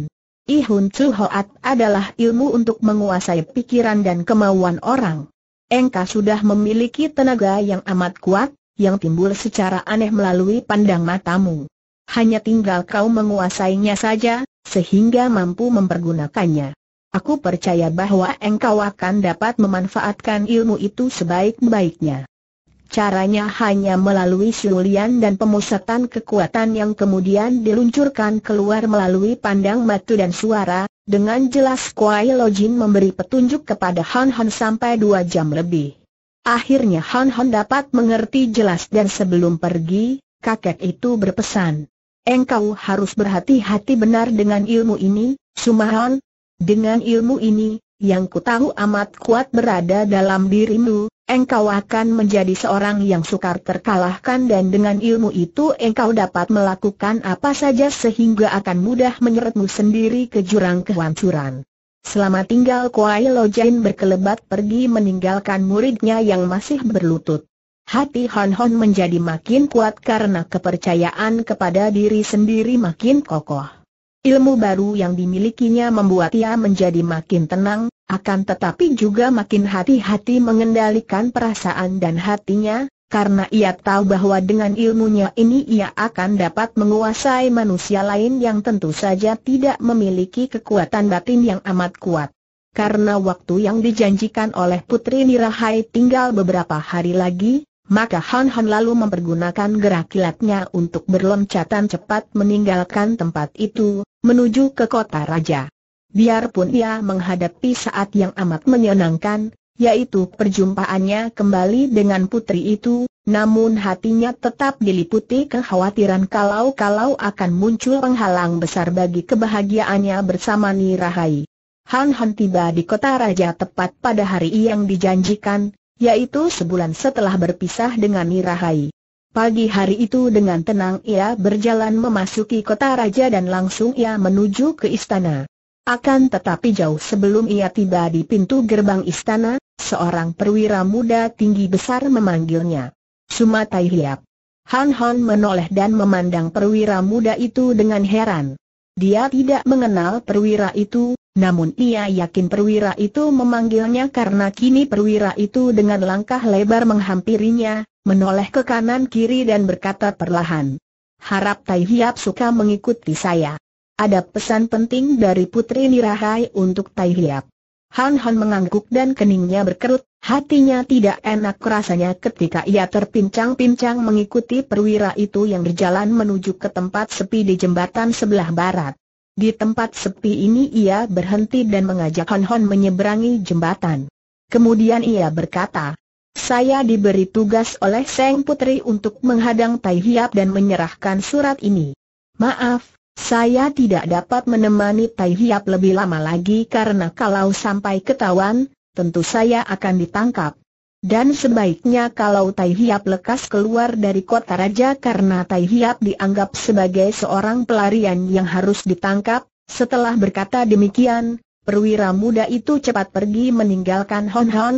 Ihun Chu adalah ilmu untuk menguasai pikiran dan kemauan orang. Engka sudah memiliki tenaga yang amat kuat, yang timbul secara aneh melalui pandang matamu. Hanya tinggal kau menguasainya saja, sehingga mampu mempergunakannya. Aku percaya bahwa engkau akan dapat memanfaatkan ilmu itu sebaik-baiknya. Caranya hanya melalui siulian dan pemusatan kekuatan yang kemudian diluncurkan keluar melalui pandang mata dan suara, dengan jelas Kuai Jin memberi petunjuk kepada Han Han sampai dua jam lebih. Akhirnya Han Han dapat mengerti jelas dan sebelum pergi, kakek itu berpesan. Engkau harus berhati-hati benar dengan ilmu ini, Sumahan. Dengan ilmu ini, yang ku tahu amat kuat berada dalam dirimu, engkau akan menjadi seorang yang sukar terkalahkan dan dengan ilmu itu engkau dapat melakukan apa saja sehingga akan mudah menyeretmu sendiri ke jurang kehancuran. Selama tinggal Kuai Lojain berkelebat pergi meninggalkan muridnya yang masih berlutut. Hati Han Hon menjadi makin kuat karena kepercayaan kepada diri sendiri makin kokoh. Ilmu baru yang dimilikinya membuat ia menjadi makin tenang, akan tetapi juga makin hati-hati mengendalikan perasaan dan hatinya, karena ia tahu bahwa dengan ilmunya ini ia akan dapat menguasai manusia lain yang tentu saja tidak memiliki kekuatan batin yang amat kuat. Karena waktu yang dijanjikan oleh Putri Nirahai tinggal beberapa hari lagi, maka Han Han lalu mempergunakan gerak kilatnya untuk berloncatan cepat meninggalkan tempat itu, menuju ke kota raja. Biarpun ia menghadapi saat yang amat menyenangkan, yaitu perjumpaannya kembali dengan putri itu, namun hatinya tetap diliputi kekhawatiran kalau-kalau akan muncul penghalang besar bagi kebahagiaannya bersama Nirahai. Han Han tiba di kota raja tepat pada hari yang dijanjikan, yaitu sebulan setelah berpisah dengan Mirahai. Pagi hari itu dengan tenang ia berjalan memasuki kota raja dan langsung ia menuju ke istana. Akan tetapi jauh sebelum ia tiba di pintu gerbang istana, seorang perwira muda tinggi besar memanggilnya. Sumatai Hiap. Han Han menoleh dan memandang perwira muda itu dengan heran. Dia tidak mengenal perwira itu, namun ia yakin perwira itu memanggilnya karena kini perwira itu dengan langkah lebar menghampirinya, menoleh ke kanan kiri dan berkata perlahan. Harap Tai Hiap suka mengikuti saya. Ada pesan penting dari Putri Nirahai untuk Tai Hiap. Han Han mengangguk dan keningnya berkerut, hatinya tidak enak rasanya ketika ia terpincang-pincang mengikuti perwira itu yang berjalan menuju ke tempat sepi di jembatan sebelah barat. Di tempat sepi ini ia berhenti dan mengajak Hon Hon menyeberangi jembatan. Kemudian ia berkata, saya diberi tugas oleh Seng Putri untuk menghadang Tai Hiap dan menyerahkan surat ini. Maaf, saya tidak dapat menemani Tai Hiap lebih lama lagi karena kalau sampai ketahuan, tentu saya akan ditangkap. Dan sebaiknya kalau Tai Hiap lekas keluar dari kota raja karena Tai Hiap dianggap sebagai seorang pelarian yang harus ditangkap, setelah berkata demikian, perwira muda itu cepat pergi meninggalkan Hon Hon.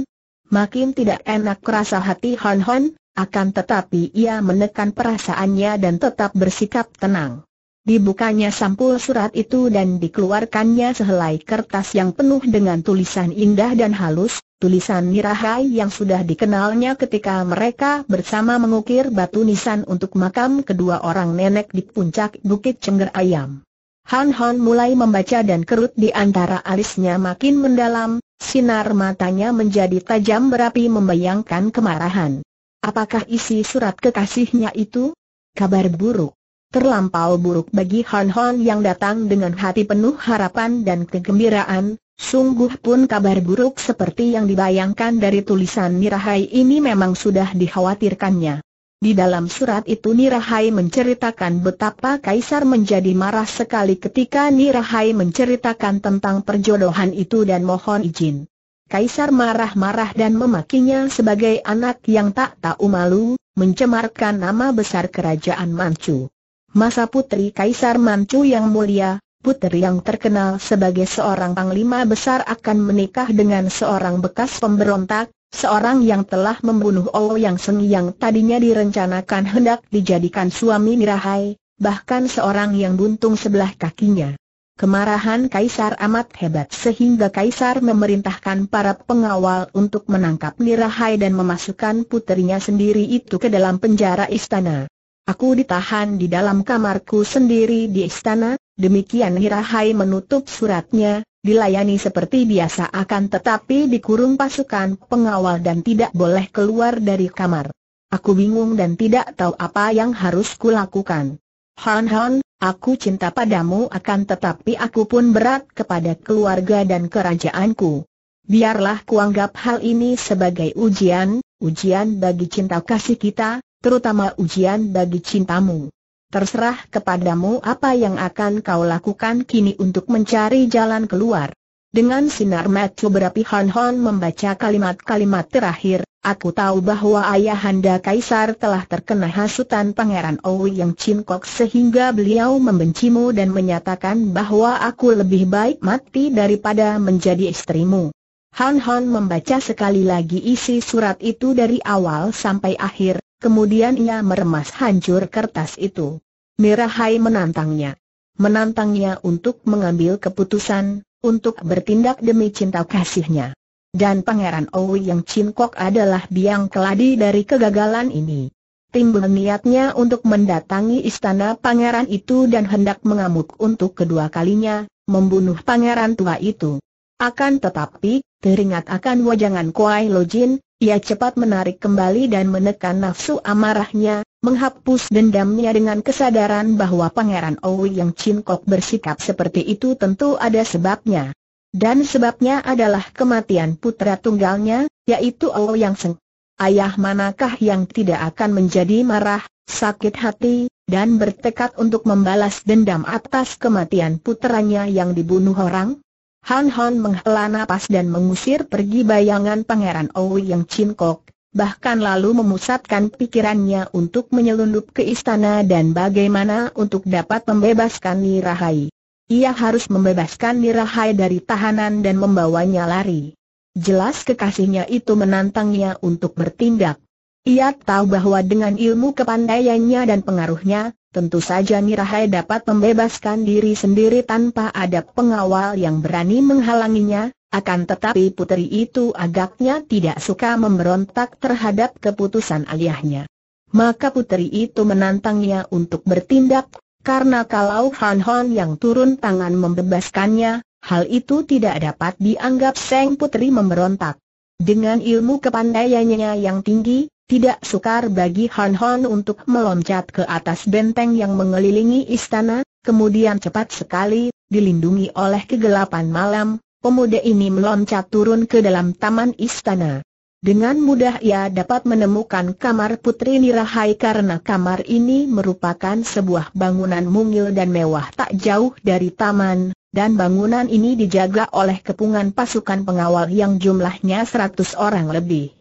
Makin tidak enak rasa hati Hon Hon, akan tetapi ia menekan perasaannya dan tetap bersikap tenang. Dibukanya sampul surat itu dan dikeluarkannya sehelai kertas yang penuh dengan tulisan indah dan halus, tulisan Nirahai yang sudah dikenalnya ketika mereka bersama mengukir batu nisan untuk makam kedua orang nenek di puncak Bukit Cengger Ayam. Han Han mulai membaca dan kerut di antara alisnya makin mendalam, sinar matanya menjadi tajam berapi membayangkan kemarahan. Apakah isi surat kekasihnya itu? Kabar buruk terlampau buruk bagi Han Hon yang datang dengan hati penuh harapan dan kegembiraan, sungguh pun kabar buruk seperti yang dibayangkan dari tulisan Nirahai ini memang sudah dikhawatirkannya. Di dalam surat itu Nirahai menceritakan betapa Kaisar menjadi marah sekali ketika Nirahai menceritakan tentang perjodohan itu dan mohon izin. Kaisar marah-marah dan memakinya sebagai anak yang tak tahu malu, mencemarkan nama besar kerajaan Manchu masa putri Kaisar Mancu yang mulia, putri yang terkenal sebagai seorang panglima besar akan menikah dengan seorang bekas pemberontak, seorang yang telah membunuh Ou Yang Seng yang tadinya direncanakan hendak dijadikan suami Mirahai, bahkan seorang yang buntung sebelah kakinya. Kemarahan Kaisar amat hebat sehingga Kaisar memerintahkan para pengawal untuk menangkap Nirahai dan memasukkan putrinya sendiri itu ke dalam penjara istana. Aku ditahan di dalam kamarku sendiri di istana, demikian Hirahai menutup suratnya, dilayani seperti biasa akan tetapi dikurung pasukan pengawal dan tidak boleh keluar dari kamar. Aku bingung dan tidak tahu apa yang harus kulakukan. Han Han, aku cinta padamu akan tetapi aku pun berat kepada keluarga dan kerajaanku. Biarlah kuanggap hal ini sebagai ujian, ujian bagi cinta kasih kita, terutama ujian bagi cintamu. Terserah kepadamu apa yang akan kau lakukan kini untuk mencari jalan keluar. Dengan sinar mata berapi Hon Hon membaca kalimat-kalimat terakhir, aku tahu bahwa ayahanda Kaisar telah terkena hasutan Pangeran Owi yang cinkok sehingga beliau membencimu dan menyatakan bahwa aku lebih baik mati daripada menjadi istrimu. Han Han membaca sekali lagi isi surat itu dari awal sampai akhir, Kemudian ia meremas hancur kertas itu. Mirahai menantangnya. Menantangnya untuk mengambil keputusan, untuk bertindak demi cinta kasihnya. Dan Pangeran Owi yang cincok adalah biang keladi dari kegagalan ini. Timbul niatnya untuk mendatangi istana pangeran itu dan hendak mengamuk untuk kedua kalinya, membunuh pangeran tua itu. Akan tetapi, teringat akan wajangan Kuai Lojin, ia cepat menarik kembali dan menekan nafsu amarahnya, menghapus dendamnya dengan kesadaran bahwa Pangeran Owi yang cinkok bersikap seperti itu tentu ada sebabnya. Dan sebabnya adalah kematian putra tunggalnya, yaitu Owi yang Seng. Ayah manakah yang tidak akan menjadi marah, sakit hati, dan bertekad untuk membalas dendam atas kematian putranya yang dibunuh orang? Han Hon menghela nafas dan mengusir pergi bayangan Pangeran Owi yang cincok, bahkan lalu memusatkan pikirannya untuk menyelundup ke istana dan bagaimana untuk dapat membebaskan Nirahai. Ia harus membebaskan Nirahai dari tahanan dan membawanya lari. Jelas kekasihnya itu menantangnya untuk bertindak. Ia tahu bahwa dengan ilmu kepandaiannya dan pengaruhnya, Tentu saja Nirahai dapat membebaskan diri sendiri tanpa ada pengawal yang berani menghalanginya, akan tetapi putri itu agaknya tidak suka memberontak terhadap keputusan ayahnya. Maka putri itu menantangnya untuk bertindak, karena kalau Han Hon yang turun tangan membebaskannya, hal itu tidak dapat dianggap Seng Putri memberontak. Dengan ilmu kepandaiannya yang tinggi, tidak sukar bagi Han Hon untuk meloncat ke atas benteng yang mengelilingi istana, kemudian cepat sekali, dilindungi oleh kegelapan malam, pemuda ini meloncat turun ke dalam taman istana. Dengan mudah ia dapat menemukan kamar Putri Nirahai karena kamar ini merupakan sebuah bangunan mungil dan mewah tak jauh dari taman, dan bangunan ini dijaga oleh kepungan pasukan pengawal yang jumlahnya 100 orang lebih.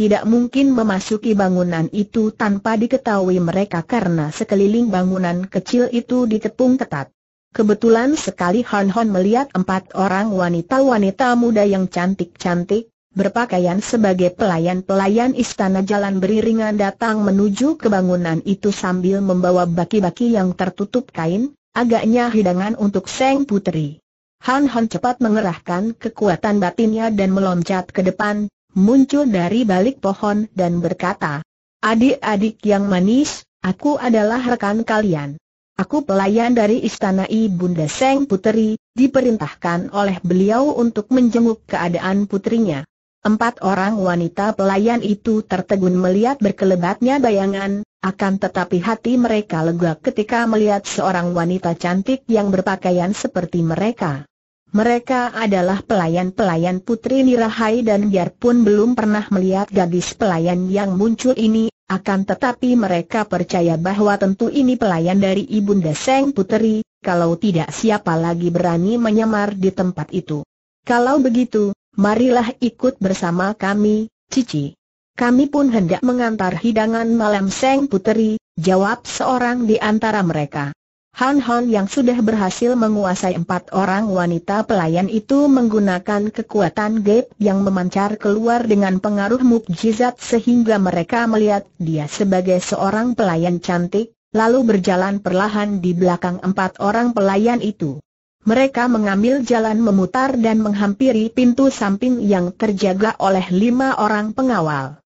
Tidak mungkin memasuki bangunan itu tanpa diketahui mereka karena sekeliling bangunan kecil itu ditepung ketat. Kebetulan sekali Han Hon melihat empat orang wanita-wanita muda yang cantik-cantik, berpakaian sebagai pelayan-pelayan istana jalan beriringan datang menuju ke bangunan itu sambil membawa baki-baki yang tertutup kain, agaknya hidangan untuk Seng Putri. Han Han cepat mengerahkan kekuatan batinnya dan meloncat ke depan, muncul dari balik pohon dan berkata, Adik-adik yang manis, aku adalah rekan kalian. Aku pelayan dari istana Ibunda Seng Puteri, diperintahkan oleh beliau untuk menjenguk keadaan putrinya. Empat orang wanita pelayan itu tertegun melihat berkelebatnya bayangan, akan tetapi hati mereka lega ketika melihat seorang wanita cantik yang berpakaian seperti mereka. Mereka adalah pelayan-pelayan Putri Nirahai dan biarpun belum pernah melihat gadis pelayan yang muncul ini, akan tetapi mereka percaya bahwa tentu ini pelayan dari Ibunda Seng Putri, kalau tidak siapa lagi berani menyamar di tempat itu. Kalau begitu, marilah ikut bersama kami, Cici. Kami pun hendak mengantar hidangan malam Seng Putri, jawab seorang di antara mereka. Han Han yang sudah berhasil menguasai empat orang wanita pelayan itu menggunakan kekuatan gaib yang memancar keluar dengan pengaruh mukjizat sehingga mereka melihat dia sebagai seorang pelayan cantik, lalu berjalan perlahan di belakang empat orang pelayan itu. Mereka mengambil jalan memutar dan menghampiri pintu samping yang terjaga oleh lima orang pengawal.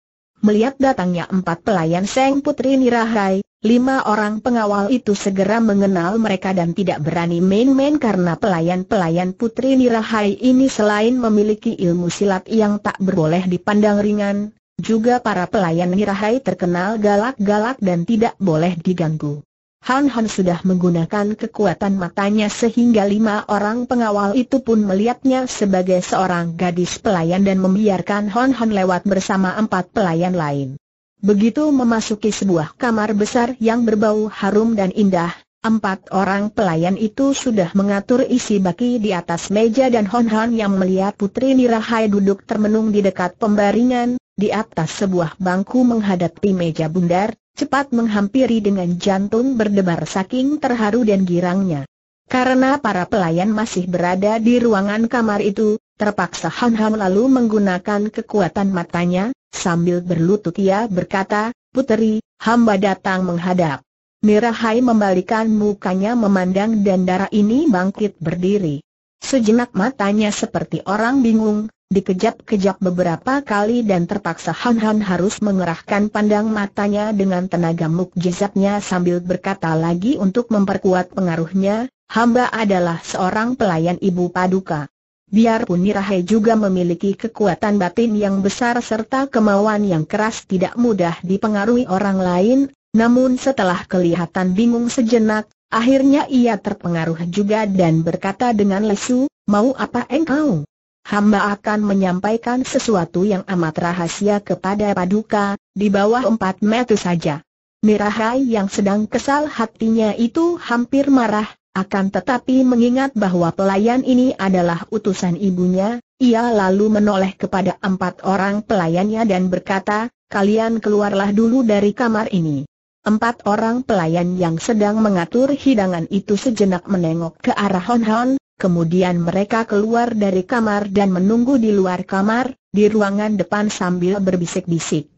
Melihat datangnya empat pelayan Seng Putri Nirahai, Lima orang pengawal itu segera mengenal mereka dan tidak berani main-main karena pelayan-pelayan Putri Nirahai ini selain memiliki ilmu silat yang tak berboleh dipandang ringan, juga para pelayan Nirahai terkenal galak-galak dan tidak boleh diganggu. Han Han sudah menggunakan kekuatan matanya sehingga lima orang pengawal itu pun melihatnya sebagai seorang gadis pelayan dan membiarkan Han Han lewat bersama empat pelayan lain. Begitu memasuki sebuah kamar besar yang berbau harum dan indah, empat orang pelayan itu sudah mengatur isi baki di atas meja dan Hon Han yang melihat Putri Nirahai duduk termenung di dekat pembaringan, di atas sebuah bangku menghadapi meja bundar, cepat menghampiri dengan jantung berdebar saking terharu dan girangnya. Karena para pelayan masih berada di ruangan kamar itu, Terpaksa Han Ham lalu menggunakan kekuatan matanya, sambil berlutut ia berkata, Puteri, hamba datang menghadap. Mirahai membalikan mukanya memandang dan darah ini bangkit berdiri. Sejenak matanya seperti orang bingung, dikejap-kejap beberapa kali dan terpaksa Han Han harus mengerahkan pandang matanya dengan tenaga mukjizatnya sambil berkata lagi untuk memperkuat pengaruhnya, hamba adalah seorang pelayan ibu paduka. Biarpun Nirahe juga memiliki kekuatan batin yang besar serta kemauan yang keras tidak mudah dipengaruhi orang lain, namun setelah kelihatan bingung sejenak, akhirnya ia terpengaruh juga dan berkata dengan lesu, mau apa engkau? Hamba akan menyampaikan sesuatu yang amat rahasia kepada Paduka, di bawah empat metu saja. Nirahe yang sedang kesal hatinya itu hampir marah, akan tetapi mengingat bahwa pelayan ini adalah utusan ibunya, ia lalu menoleh kepada empat orang pelayannya dan berkata, kalian keluarlah dulu dari kamar ini. Empat orang pelayan yang sedang mengatur hidangan itu sejenak menengok ke arah Hon Hon, kemudian mereka keluar dari kamar dan menunggu di luar kamar, di ruangan depan sambil berbisik-bisik.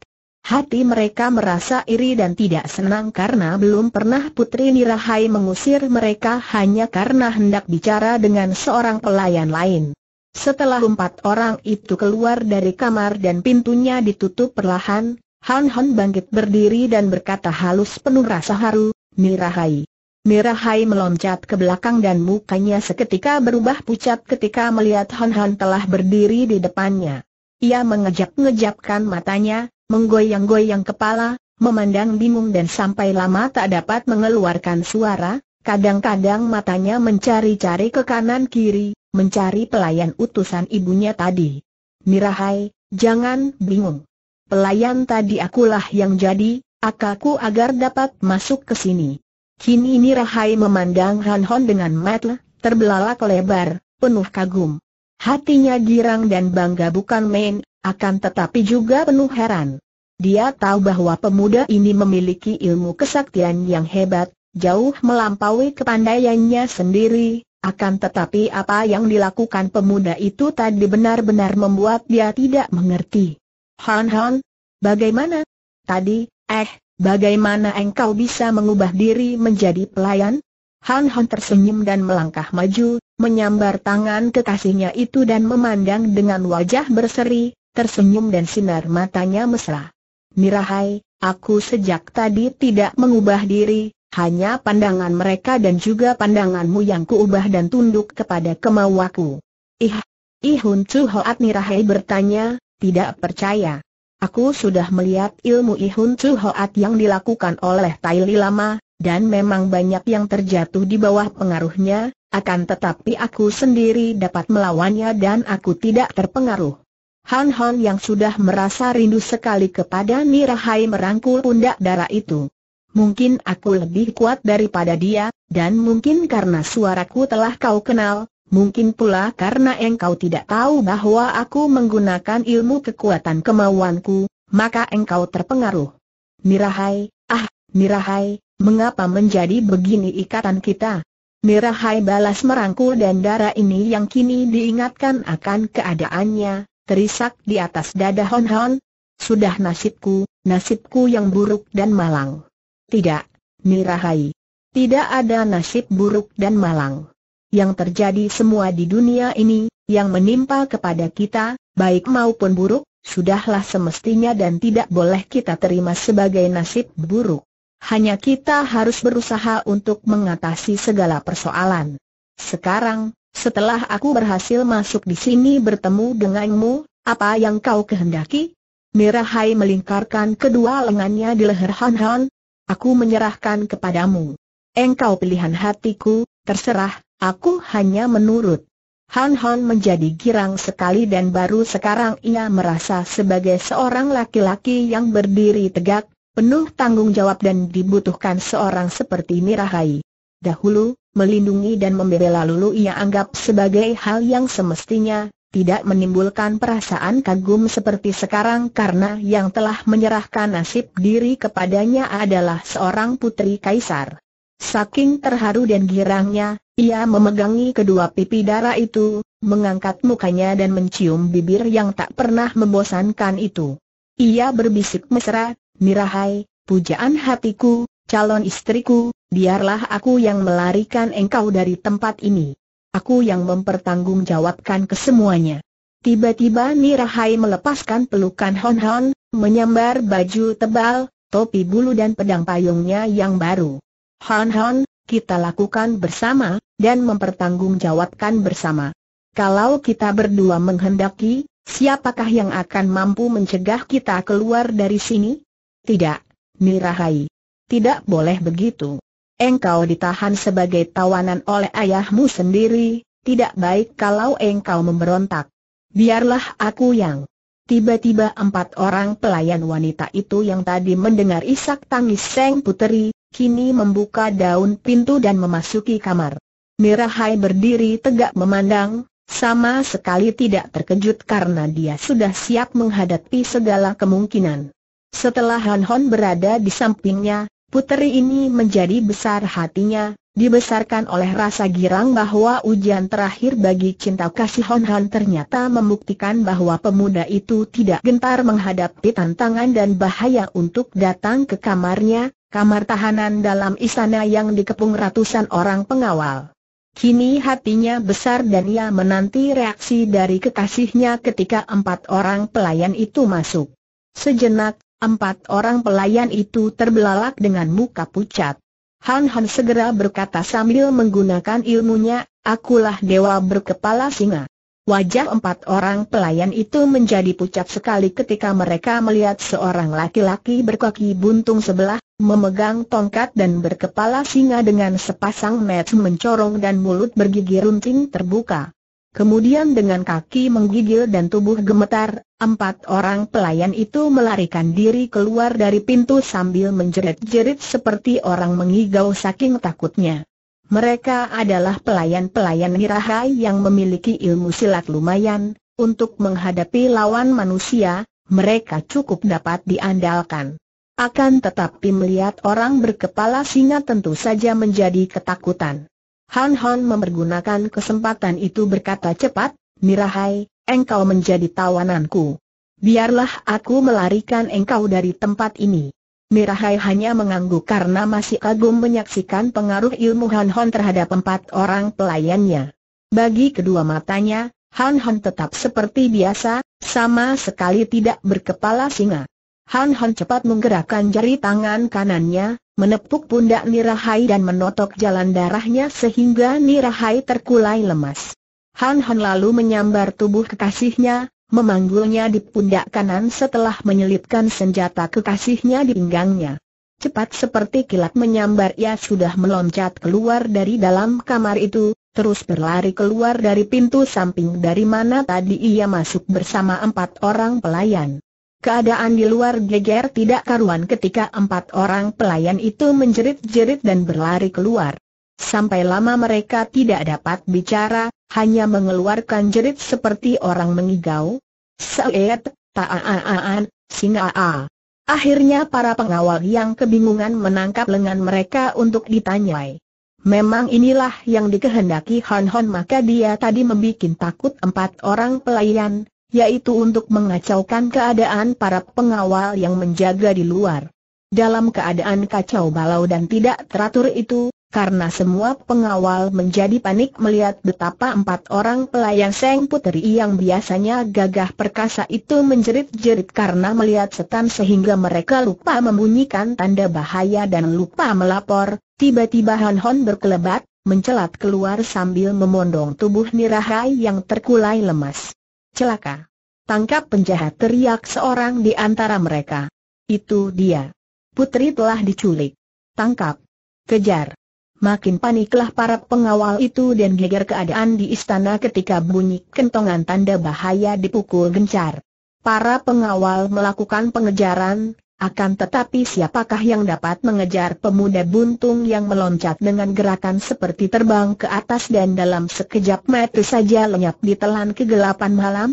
Hati mereka merasa iri dan tidak senang karena belum pernah Putri Nirahai mengusir mereka hanya karena hendak bicara dengan seorang pelayan lain. Setelah empat orang itu keluar dari kamar dan pintunya ditutup perlahan, Han Han bangkit berdiri dan berkata halus penuh rasa haru, Nirahai. Nirahai meloncat ke belakang dan mukanya seketika berubah pucat ketika melihat Han Han telah berdiri di depannya. Ia mengejap ngejapkan matanya, menggoyang-goyang kepala, memandang bingung dan sampai lama tak dapat mengeluarkan suara, kadang-kadang matanya mencari-cari ke kanan kiri, mencari pelayan utusan ibunya tadi. Mirahai, jangan bingung. Pelayan tadi akulah yang jadi, akaku agar dapat masuk ke sini. Kini Mirahai memandang Han Hon dengan mata terbelalak lebar, penuh kagum. Hatinya girang dan bangga bukan main, akan tetapi juga penuh heran. Dia tahu bahwa pemuda ini memiliki ilmu kesaktian yang hebat, jauh melampaui kepandaiannya sendiri, akan tetapi apa yang dilakukan pemuda itu tadi benar-benar membuat dia tidak mengerti. Han Han, bagaimana? Tadi, eh, bagaimana engkau bisa mengubah diri menjadi pelayan? Han Han tersenyum dan melangkah maju, menyambar tangan kekasihnya itu dan memandang dengan wajah berseri, tersenyum dan sinar matanya mesra. Mirahai, aku sejak tadi tidak mengubah diri, hanya pandangan mereka dan juga pandanganmu yang kuubah dan tunduk kepada kemauaku. Ih, Ihun Chu Hoat Mirahai bertanya, tidak percaya. Aku sudah melihat ilmu Ihun Chu Hoat yang dilakukan oleh Tai Li Lama, dan memang banyak yang terjatuh di bawah pengaruhnya, akan tetapi aku sendiri dapat melawannya dan aku tidak terpengaruh. Han Han yang sudah merasa rindu sekali kepada Nirahai merangkul pundak darah itu. Mungkin aku lebih kuat daripada dia, dan mungkin karena suaraku telah kau kenal, mungkin pula karena engkau tidak tahu bahwa aku menggunakan ilmu kekuatan kemauanku, maka engkau terpengaruh. Nirahai, ah, Nirahai, mengapa menjadi begini ikatan kita? Nirahai balas merangkul dan darah ini yang kini diingatkan akan keadaannya, terisak di atas dada Hon Hon. Sudah nasibku, nasibku yang buruk dan malang. Tidak, Mirahai. Tidak ada nasib buruk dan malang. Yang terjadi semua di dunia ini, yang menimpa kepada kita, baik maupun buruk, sudahlah semestinya dan tidak boleh kita terima sebagai nasib buruk. Hanya kita harus berusaha untuk mengatasi segala persoalan. Sekarang, setelah aku berhasil masuk di sini bertemu denganmu, apa yang kau kehendaki? Mirahai melingkarkan kedua lengannya di leher Han Han. Aku menyerahkan kepadamu. Engkau pilihan hatiku, terserah, aku hanya menurut. Han Han menjadi girang sekali dan baru sekarang ia merasa sebagai seorang laki-laki yang berdiri tegak, penuh tanggung jawab dan dibutuhkan seorang seperti Mirahai. Dahulu, melindungi dan membela Lulu ia anggap sebagai hal yang semestinya, tidak menimbulkan perasaan kagum seperti sekarang karena yang telah menyerahkan nasib diri kepadanya adalah seorang putri kaisar. Saking terharu dan girangnya, ia memegangi kedua pipi darah itu, mengangkat mukanya dan mencium bibir yang tak pernah membosankan itu. Ia berbisik mesra, Mirahai, pujaan hatiku, Calon istriku, biarlah aku yang melarikan engkau dari tempat ini. Aku yang mempertanggungjawabkan kesemuanya. Tiba-tiba Nirahai melepaskan pelukan Hon Hon, menyambar baju tebal, topi bulu dan pedang payungnya yang baru. Hon Hon, kita lakukan bersama, dan mempertanggungjawabkan bersama. Kalau kita berdua menghendaki, siapakah yang akan mampu mencegah kita keluar dari sini? Tidak, Nirahai. Tidak boleh begitu. Engkau ditahan sebagai tawanan oleh ayahmu sendiri, tidak baik kalau engkau memberontak. Biarlah aku yang... Tiba-tiba empat orang pelayan wanita itu yang tadi mendengar isak tangis Seng Puteri, kini membuka daun pintu dan memasuki kamar. Mirahai berdiri tegak memandang, sama sekali tidak terkejut karena dia sudah siap menghadapi segala kemungkinan. Setelah Han Hon berada di sampingnya, Puteri ini menjadi besar hatinya, dibesarkan oleh rasa girang bahwa ujian terakhir bagi cinta kasih Hon Han ternyata membuktikan bahwa pemuda itu tidak gentar menghadapi tantangan dan bahaya untuk datang ke kamarnya, kamar tahanan dalam istana yang dikepung ratusan orang pengawal. Kini hatinya besar dan ia menanti reaksi dari kekasihnya ketika empat orang pelayan itu masuk. Sejenak, Empat orang pelayan itu terbelalak dengan muka pucat. Han Han segera berkata sambil menggunakan ilmunya, akulah dewa berkepala singa. Wajah empat orang pelayan itu menjadi pucat sekali ketika mereka melihat seorang laki-laki berkaki buntung sebelah, memegang tongkat dan berkepala singa dengan sepasang mata mencorong dan mulut bergigi runcing terbuka. Kemudian dengan kaki menggigil dan tubuh gemetar, empat orang pelayan itu melarikan diri keluar dari pintu sambil menjerit-jerit seperti orang mengigau saking takutnya. Mereka adalah pelayan-pelayan Nirahai yang memiliki ilmu silat lumayan, untuk menghadapi lawan manusia, mereka cukup dapat diandalkan. Akan tetapi melihat orang berkepala singa tentu saja menjadi ketakutan. Han Han mempergunakan kesempatan itu berkata cepat, Mirahai, engkau menjadi tawananku. Biarlah aku melarikan engkau dari tempat ini. Mirahai hanya mengangguk karena masih kagum menyaksikan pengaruh ilmu Han Han terhadap empat orang pelayannya. Bagi kedua matanya, Han Han tetap seperti biasa, sama sekali tidak berkepala singa. Han Han cepat menggerakkan jari tangan kanannya, menepuk pundak Nirahai dan menotok jalan darahnya sehingga Nirahai terkulai lemas. Han Han lalu menyambar tubuh kekasihnya, memanggulnya di pundak kanan setelah menyelipkan senjata kekasihnya di pinggangnya. Cepat seperti kilat menyambar ia sudah meloncat keluar dari dalam kamar itu, terus berlari keluar dari pintu samping dari mana tadi ia masuk bersama empat orang pelayan. Keadaan di luar geger tidak karuan ketika empat orang pelayan itu menjerit-jerit dan berlari keluar. Sampai lama mereka tidak dapat bicara, hanya mengeluarkan jerit seperti orang mengigau. Saet, taaaan, singaa. Akhirnya para pengawal yang kebingungan menangkap lengan mereka untuk ditanyai. Memang inilah yang dikehendaki Hon Hon maka dia tadi membuat takut empat orang pelayan, yaitu untuk mengacaukan keadaan para pengawal yang menjaga di luar. Dalam keadaan kacau balau dan tidak teratur itu, karena semua pengawal menjadi panik melihat betapa empat orang pelayan Seng puteri yang biasanya gagah perkasa itu menjerit-jerit karena melihat setan sehingga mereka lupa membunyikan tanda bahaya dan lupa melapor, tiba-tiba Han Hon berkelebat, mencelat keluar sambil memondong tubuh Nirahai yang terkulai lemas. Celaka. Tangkap penjahat teriak seorang di antara mereka. Itu dia. Putri telah diculik. Tangkap. Kejar. Makin paniklah para pengawal itu dan geger keadaan di istana ketika bunyi kentongan tanda bahaya dipukul gencar. Para pengawal melakukan pengejaran, akan tetapi siapakah yang dapat mengejar pemuda buntung yang meloncat dengan gerakan seperti terbang ke atas dan dalam sekejap mata saja lenyap di telan kegelapan malam?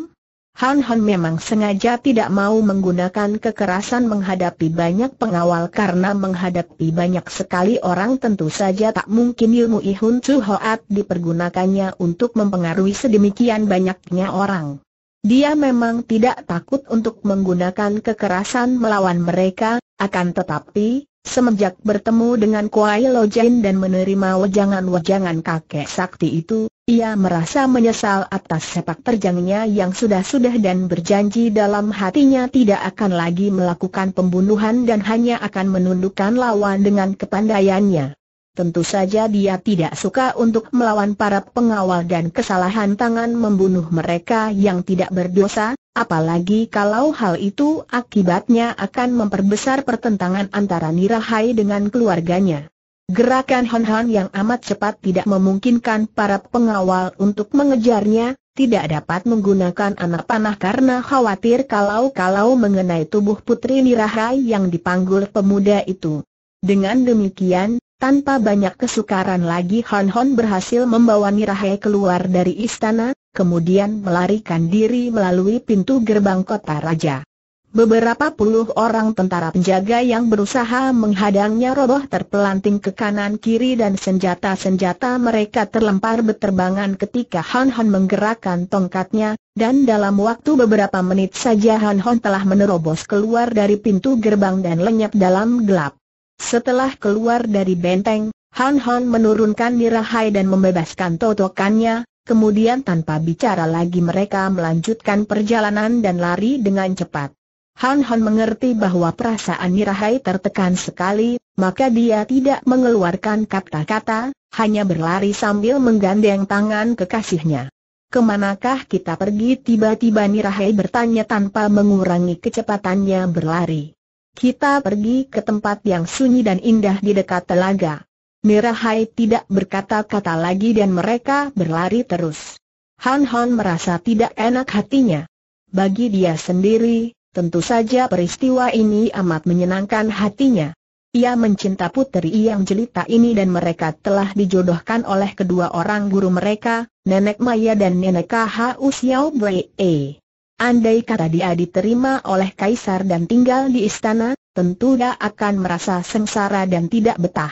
Han Han memang sengaja tidak mau menggunakan kekerasan menghadapi banyak pengawal karena menghadapi banyak sekali orang tentu saja tak mungkin ilmu Ihun Chu Hoat dipergunakannya untuk mempengaruhi sedemikian banyaknya orang. Dia memang tidak takut untuk menggunakan kekerasan melawan mereka, akan tetapi, semenjak bertemu dengan Kuai Lojin dan menerima wejangan-wejangan kakek sakti itu, ia merasa menyesal atas sepak terjangnya yang sudah-sudah dan berjanji dalam hatinya tidak akan lagi melakukan pembunuhan dan hanya akan menundukkan lawan dengan kepandaiannya. Tentu saja dia tidak suka untuk melawan para pengawal dan kesalahan tangan membunuh mereka yang tidak berdosa, apalagi kalau hal itu akibatnya akan memperbesar pertentangan antara Nirahai dengan keluarganya. Gerakan hon Han yang amat cepat tidak memungkinkan para pengawal untuk mengejarnya, tidak dapat menggunakan anak panah karena khawatir kalau-kalau mengenai tubuh putri Nirahai yang dipanggul pemuda itu. Dengan demikian, tanpa banyak kesukaran lagi Han Hon berhasil membawa Mirahe keluar dari istana, kemudian melarikan diri melalui pintu gerbang kota raja. Beberapa puluh orang tentara penjaga yang berusaha menghadangnya roboh terpelanting ke kanan kiri dan senjata-senjata mereka terlempar berterbangan ketika Han Hon menggerakkan tongkatnya, dan dalam waktu beberapa menit saja Han Hon telah menerobos keluar dari pintu gerbang dan lenyap dalam gelap. Setelah keluar dari benteng, Han Han menurunkan nirahai dan membebaskan totokannya, kemudian tanpa bicara lagi mereka melanjutkan perjalanan dan lari dengan cepat. Han Han mengerti bahwa perasaan Nirahai tertekan sekali, maka dia tidak mengeluarkan kata-kata, hanya berlari sambil menggandeng tangan kekasihnya. Kemanakah kita pergi? Tiba-tiba Nirahai bertanya tanpa mengurangi kecepatannya berlari. Kita pergi ke tempat yang sunyi dan indah di dekat telaga. Mirahai tidak berkata-kata lagi dan mereka berlari terus. Han Han merasa tidak enak hatinya. Bagi dia sendiri, tentu saja peristiwa ini amat menyenangkan hatinya. Ia mencinta puteri yang jelita ini dan mereka telah dijodohkan oleh kedua orang guru mereka, Nenek Maya dan Nenek Kau Xiao Wei. Andai kata dia diterima oleh kaisar dan tinggal di istana, tentu dia akan merasa sengsara dan tidak betah.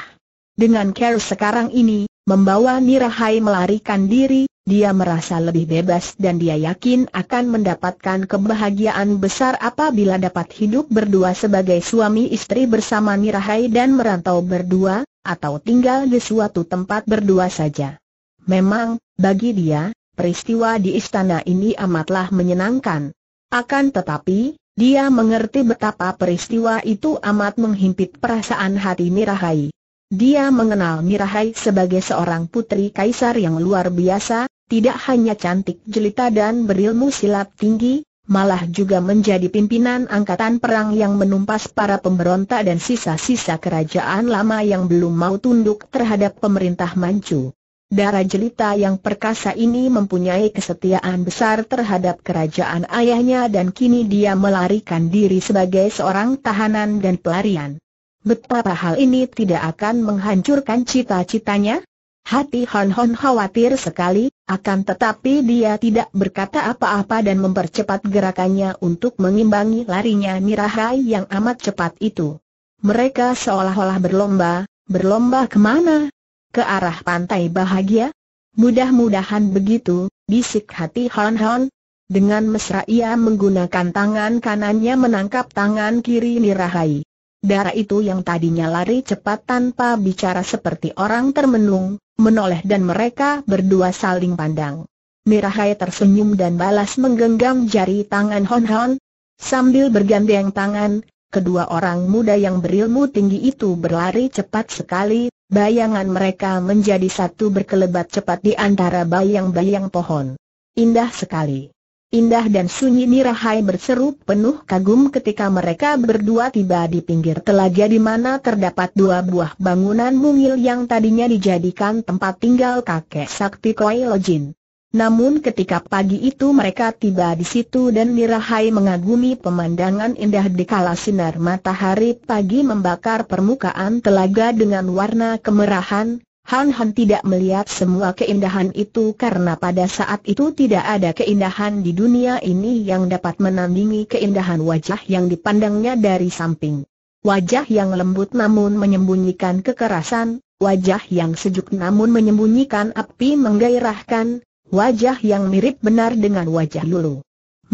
Dengan care sekarang ini, membawa Nirahai melarikan diri, dia merasa lebih bebas dan dia yakin akan mendapatkan kebahagiaan besar apabila dapat hidup berdua sebagai suami istri bersama Nirahai dan merantau berdua, atau tinggal di suatu tempat berdua saja. Memang, bagi dia, peristiwa di istana ini amatlah menyenangkan. Akan tetapi, dia mengerti betapa peristiwa itu amat menghimpit perasaan hati Mirahai. Dia mengenal Mirahai sebagai seorang putri kaisar yang luar biasa, tidak hanya cantik jelita dan berilmu silat tinggi, malah juga menjadi pimpinan angkatan perang yang menumpas para pemberontak dan sisa-sisa kerajaan lama yang belum mau tunduk terhadap pemerintah Manchu. Darah jelita yang perkasa ini mempunyai kesetiaan besar terhadap kerajaan ayahnya dan kini dia melarikan diri sebagai seorang tahanan dan pelarian. Betapa hal ini tidak akan menghancurkan cita-citanya? Hati Hon Hon khawatir sekali, akan tetapi dia tidak berkata apa-apa dan mempercepat gerakannya untuk mengimbangi larinya Mirahai yang amat cepat itu. Mereka seolah-olah berlomba, berlomba kemana? Ke arah pantai bahagia? Mudah-mudahan begitu, bisik hati Hon Hon. Dengan mesra ia menggunakan tangan kanannya menangkap tangan kiri Nirahai. Darah itu yang tadinya lari cepat tanpa bicara seperti orang termenung, menoleh dan mereka berdua saling pandang. Mirahai tersenyum dan balas menggenggam jari tangan Hon Hon. Sambil bergandeng tangan, kedua orang muda yang berilmu tinggi itu berlari cepat sekali, Bayangan mereka menjadi satu berkelebat cepat di antara bayang-bayang pohon. Indah sekali. Indah dan sunyi Nirahai berseru penuh kagum ketika mereka berdua tiba di pinggir telaga di mana terdapat dua buah bangunan mungil yang tadinya dijadikan tempat tinggal kakek sakti Koi Lojin. Namun ketika pagi itu mereka tiba di situ dan Nirahai mengagumi pemandangan indah di kala sinar matahari pagi membakar permukaan telaga dengan warna kemerahan, Han Han tidak melihat semua keindahan itu karena pada saat itu tidak ada keindahan di dunia ini yang dapat menandingi keindahan wajah yang dipandangnya dari samping. Wajah yang lembut namun menyembunyikan kekerasan, wajah yang sejuk namun menyembunyikan api menggairahkan, Wajah yang mirip benar dengan wajah Lulu.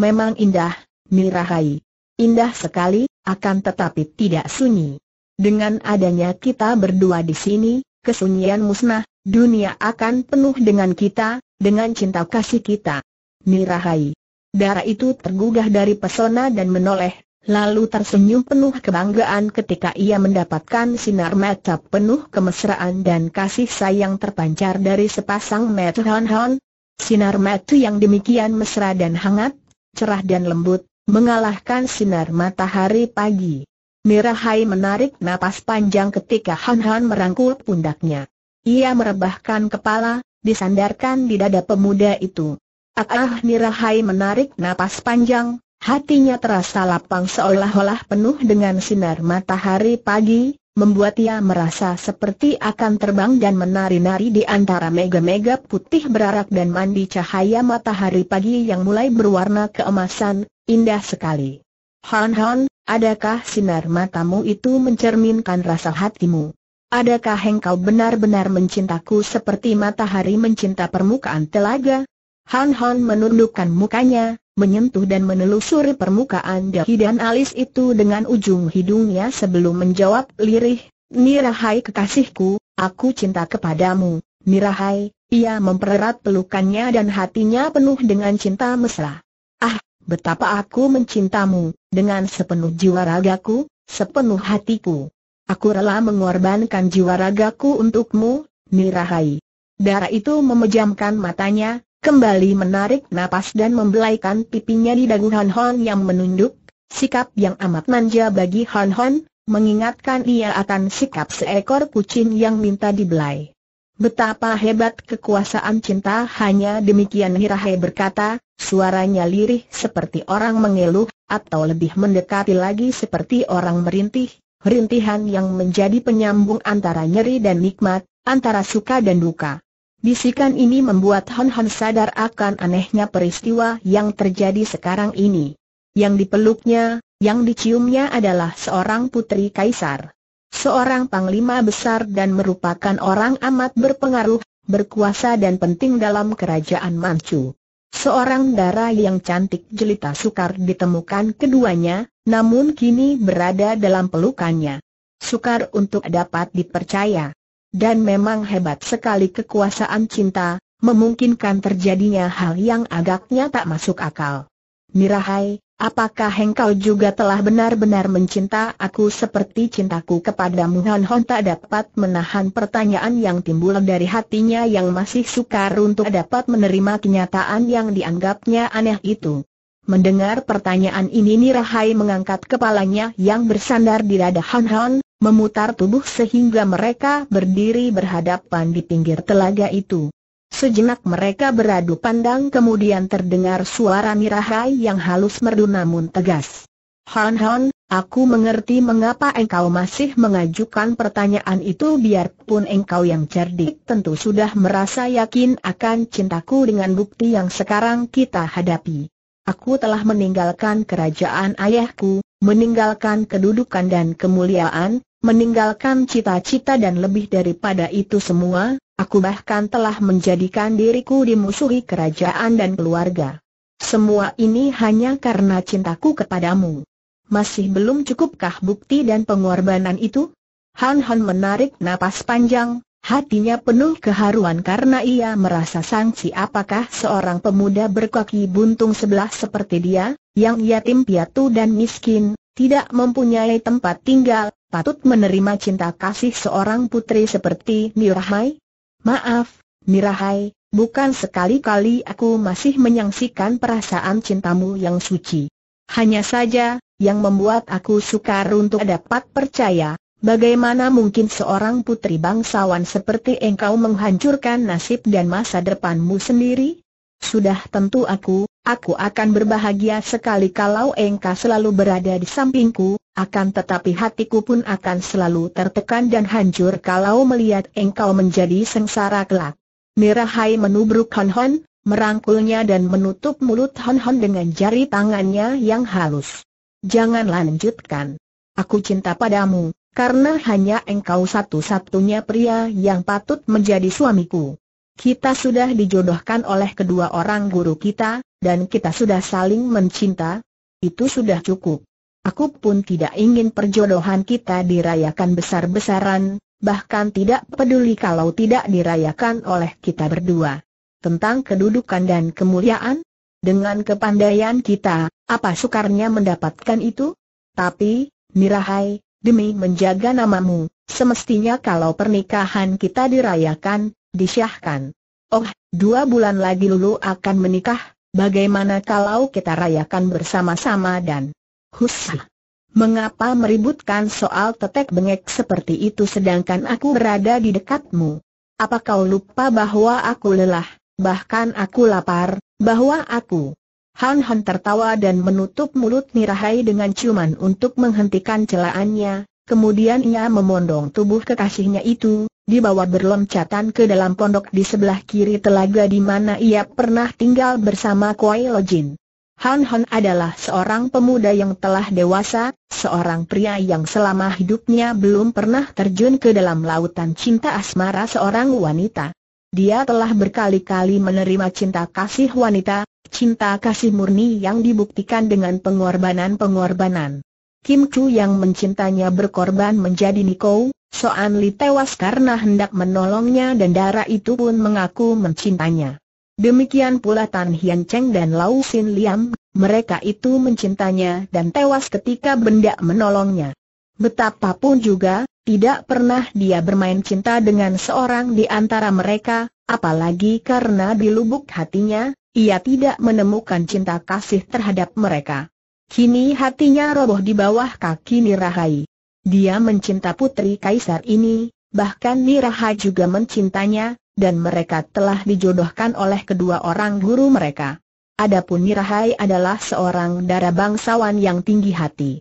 Memang indah, Mirahai. Indah sekali, akan tetapi tidak sunyi. Dengan adanya kita berdua di sini, kesunyian musnah, dunia akan penuh dengan kita, dengan cinta kasih kita. Mirahai. Darah itu tergugah dari pesona dan menoleh, lalu tersenyum penuh kebanggaan ketika ia mendapatkan sinar mata penuh kemesraan dan kasih sayang terpancar dari sepasang mata Hon Hon, Sinar mata yang demikian mesra dan hangat, cerah dan lembut, mengalahkan sinar matahari pagi. Mirahai menarik napas panjang ketika Han Han merangkul pundaknya. Ia merebahkan kepala, disandarkan di dada pemuda itu. Ah, ah Mirahai menarik napas panjang, hatinya terasa lapang seolah-olah penuh dengan sinar matahari pagi, membuat ia merasa seperti akan terbang dan menari-nari di antara mega-mega putih berarak dan mandi cahaya matahari pagi yang mulai berwarna keemasan, indah sekali. Han Han, adakah sinar matamu itu mencerminkan rasa hatimu? Adakah engkau benar-benar mencintaku seperti matahari mencinta permukaan telaga? Han Han menundukkan mukanya, menyentuh dan menelusuri permukaan dahi dan alis itu dengan ujung hidungnya sebelum menjawab lirih, Nirahai kekasihku, aku cinta kepadamu, Nirahai, ia mempererat pelukannya dan hatinya penuh dengan cinta mesra. Ah, betapa aku mencintamu, dengan sepenuh jiwa ragaku, sepenuh hatiku. Aku rela mengorbankan jiwa ragaku untukmu, Nirahai. Darah itu memejamkan matanya, Kembali menarik napas dan membelaikan pipinya di dagu Han Hon yang menunduk, sikap yang amat manja bagi Han Hon, mengingatkan ia akan sikap seekor kucing yang minta dibelai. Betapa hebat kekuasaan cinta hanya demikian Hirahe berkata, suaranya lirih seperti orang mengeluh, atau lebih mendekati lagi seperti orang merintih, rintihan yang menjadi penyambung antara nyeri dan nikmat, antara suka dan duka. Bisikan ini membuat Han Han sadar akan anehnya peristiwa yang terjadi sekarang ini. Yang dipeluknya, yang diciumnya adalah seorang putri kaisar. Seorang panglima besar dan merupakan orang amat berpengaruh, berkuasa dan penting dalam kerajaan Manchu. Seorang darah yang cantik jelita sukar ditemukan keduanya, namun kini berada dalam pelukannya. Sukar untuk dapat dipercaya. Dan memang hebat sekali kekuasaan cinta, memungkinkan terjadinya hal yang agaknya tak masuk akal. Mirahai, apakah engkau juga telah benar-benar mencinta aku seperti cintaku kepada Hon Hon tak dapat menahan pertanyaan yang timbul dari hatinya yang masih sukar untuk dapat menerima kenyataan yang dianggapnya aneh itu. Mendengar pertanyaan ini Nirahai mengangkat kepalanya yang bersandar di dada Han Han, memutar tubuh sehingga mereka berdiri berhadapan di pinggir telaga itu. Sejenak mereka beradu pandang kemudian terdengar suara Mirahai yang halus merdu namun tegas. Hon Hon, aku mengerti mengapa engkau masih mengajukan pertanyaan itu biarpun engkau yang cerdik tentu sudah merasa yakin akan cintaku dengan bukti yang sekarang kita hadapi. Aku telah meninggalkan kerajaan ayahku, meninggalkan kedudukan dan kemuliaan, meninggalkan cita-cita dan lebih daripada itu semua, aku bahkan telah menjadikan diriku dimusuhi kerajaan dan keluarga. Semua ini hanya karena cintaku kepadamu. Masih belum cukupkah bukti dan pengorbanan itu? Han Han menarik napas panjang, hatinya penuh keharuan karena ia merasa sangsi apakah seorang pemuda berkaki buntung sebelah seperti dia, yang yatim piatu dan miskin, tidak mempunyai tempat tinggal, patut menerima cinta kasih seorang putri seperti Mirahai. Maaf, Mirahai, bukan sekali-kali aku masih menyaksikan perasaan cintamu yang suci. Hanya saja, yang membuat aku sukar untuk dapat percaya, bagaimana mungkin seorang putri bangsawan seperti engkau menghancurkan nasib dan masa depanmu sendiri? Sudah tentu aku, aku akan berbahagia sekali kalau engkau selalu berada di sampingku, akan tetapi hatiku pun akan selalu tertekan dan hancur kalau melihat engkau menjadi sengsara kelak. Mirahai menubruk Hon Hon, merangkulnya dan menutup mulut Hon Hon dengan jari tangannya yang halus. Jangan lanjutkan. Aku cinta padamu, karena hanya engkau satu-satunya pria yang patut menjadi suamiku. Kita sudah dijodohkan oleh kedua orang guru kita, dan kita sudah saling mencinta. Itu sudah cukup. Aku pun tidak ingin perjodohan kita dirayakan besar-besaran, bahkan tidak peduli kalau tidak dirayakan oleh kita berdua. Tentang kedudukan dan kemuliaan, dengan kepandaian kita, apa sukarnya mendapatkan itu? Tapi, Mirahai, demi menjaga namamu, semestinya kalau pernikahan kita dirayakan, disyahkan. Oh, dua bulan lagi Lulu akan menikah, bagaimana kalau kita rayakan bersama-sama dan Husah. Mengapa meributkan soal tetek bengek seperti itu sedangkan aku berada di dekatmu? Apa kau lupa bahwa aku lelah, bahkan aku lapar, bahwa aku... Han Han tertawa dan menutup mulut Nirahai dengan ciuman untuk menghentikan celaannya, kemudian ia memondong tubuh kekasihnya itu, dibawa berloncatan ke dalam pondok di sebelah kiri telaga di mana ia pernah tinggal bersama Kuai Lojin. Han Han adalah seorang pemuda yang telah dewasa, seorang pria yang selama hidupnya belum pernah terjun ke dalam lautan cinta asmara seorang wanita. Dia telah berkali-kali menerima cinta kasih wanita, cinta kasih murni yang dibuktikan dengan pengorbanan-pengorbanan. Kim Chu yang mencintanya berkorban menjadi Niko, Soan Li tewas karena hendak menolongnya dan darah itu pun mengaku mencintanya. Demikian pula Tan Hian Cheng dan Lau Sin Liam, mereka itu mencintanya dan tewas ketika benda menolongnya. Betapapun juga, tidak pernah dia bermain cinta dengan seorang di antara mereka, apalagi karena di lubuk hatinya, ia tidak menemukan cinta kasih terhadap mereka. Kini hatinya roboh di bawah kaki Nirahai. Dia mencinta putri kaisar ini, bahkan Nirahai juga mencintanya, dan mereka telah dijodohkan oleh kedua orang guru mereka. Adapun Nirahai adalah seorang darah bangsawan yang tinggi hati.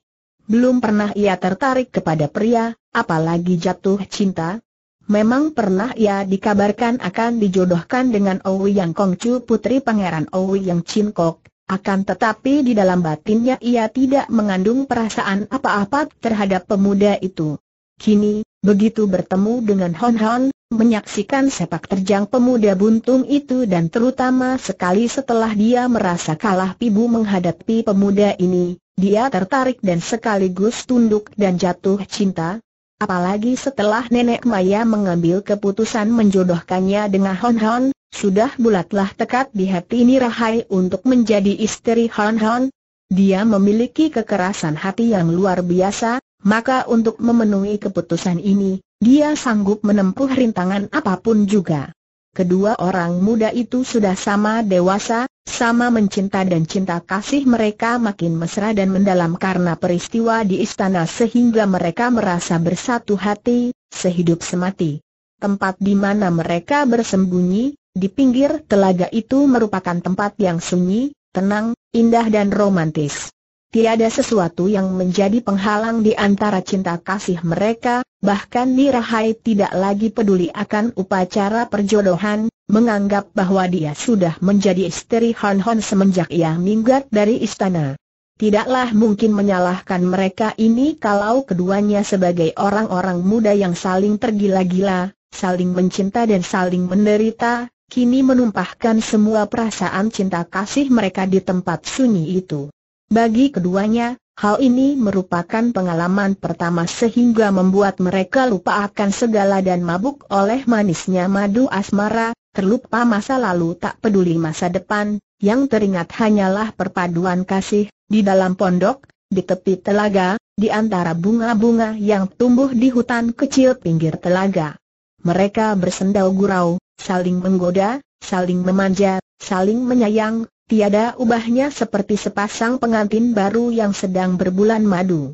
Belum pernah ia tertarik kepada pria, apalagi jatuh cinta. Memang pernah ia dikabarkan akan dijodohkan dengan Owi Yang Kongcu putri pangeran Owi Yang Chin akan tetapi di dalam batinnya ia tidak mengandung perasaan apa-apa terhadap pemuda itu. Kini, begitu bertemu dengan Hon Hon, menyaksikan sepak terjang pemuda buntung itu dan terutama sekali setelah dia merasa kalah pibu menghadapi pemuda ini, dia tertarik dan sekaligus tunduk dan jatuh cinta. Apalagi setelah Nenek Maya mengambil keputusan menjodohkannya dengan Hon Hon, sudah bulatlah tekad di hati Nirahai untuk menjadi istri Hon Hon. Dia memiliki kekerasan hati yang luar biasa, maka untuk memenuhi keputusan ini, dia sanggup menempuh rintangan apapun juga. Kedua orang muda itu sudah sama dewasa, sama mencinta dan cinta kasih mereka makin mesra dan mendalam karena peristiwa di istana sehingga mereka merasa bersatu hati, sehidup semati. Tempat di mana mereka bersembunyi, di pinggir telaga itu merupakan tempat yang sunyi, tenang, indah dan romantis. Tiada sesuatu yang menjadi penghalang di antara cinta kasih mereka, bahkan Nirahai tidak lagi peduli akan upacara perjodohan, menganggap bahwa dia sudah menjadi istri Hon Hon semenjak ia minggat dari istana. Tidaklah mungkin menyalahkan mereka ini kalau keduanya sebagai orang-orang muda yang saling tergila-gila, saling mencinta dan saling menderita, kini menumpahkan semua perasaan cinta kasih mereka di tempat sunyi itu. Bagi keduanya, hal ini merupakan pengalaman pertama sehingga membuat mereka lupa akan segala dan mabuk oleh manisnya madu asmara, terlupa masa lalu tak peduli masa depan, yang teringat hanyalah perpaduan kasih, di dalam pondok, di tepi telaga, di antara bunga-bunga yang tumbuh di hutan kecil pinggir telaga. Mereka bersendau gurau, saling menggoda, saling memanja, saling menyayang, tiada ubahnya seperti sepasang pengantin baru yang sedang berbulan madu.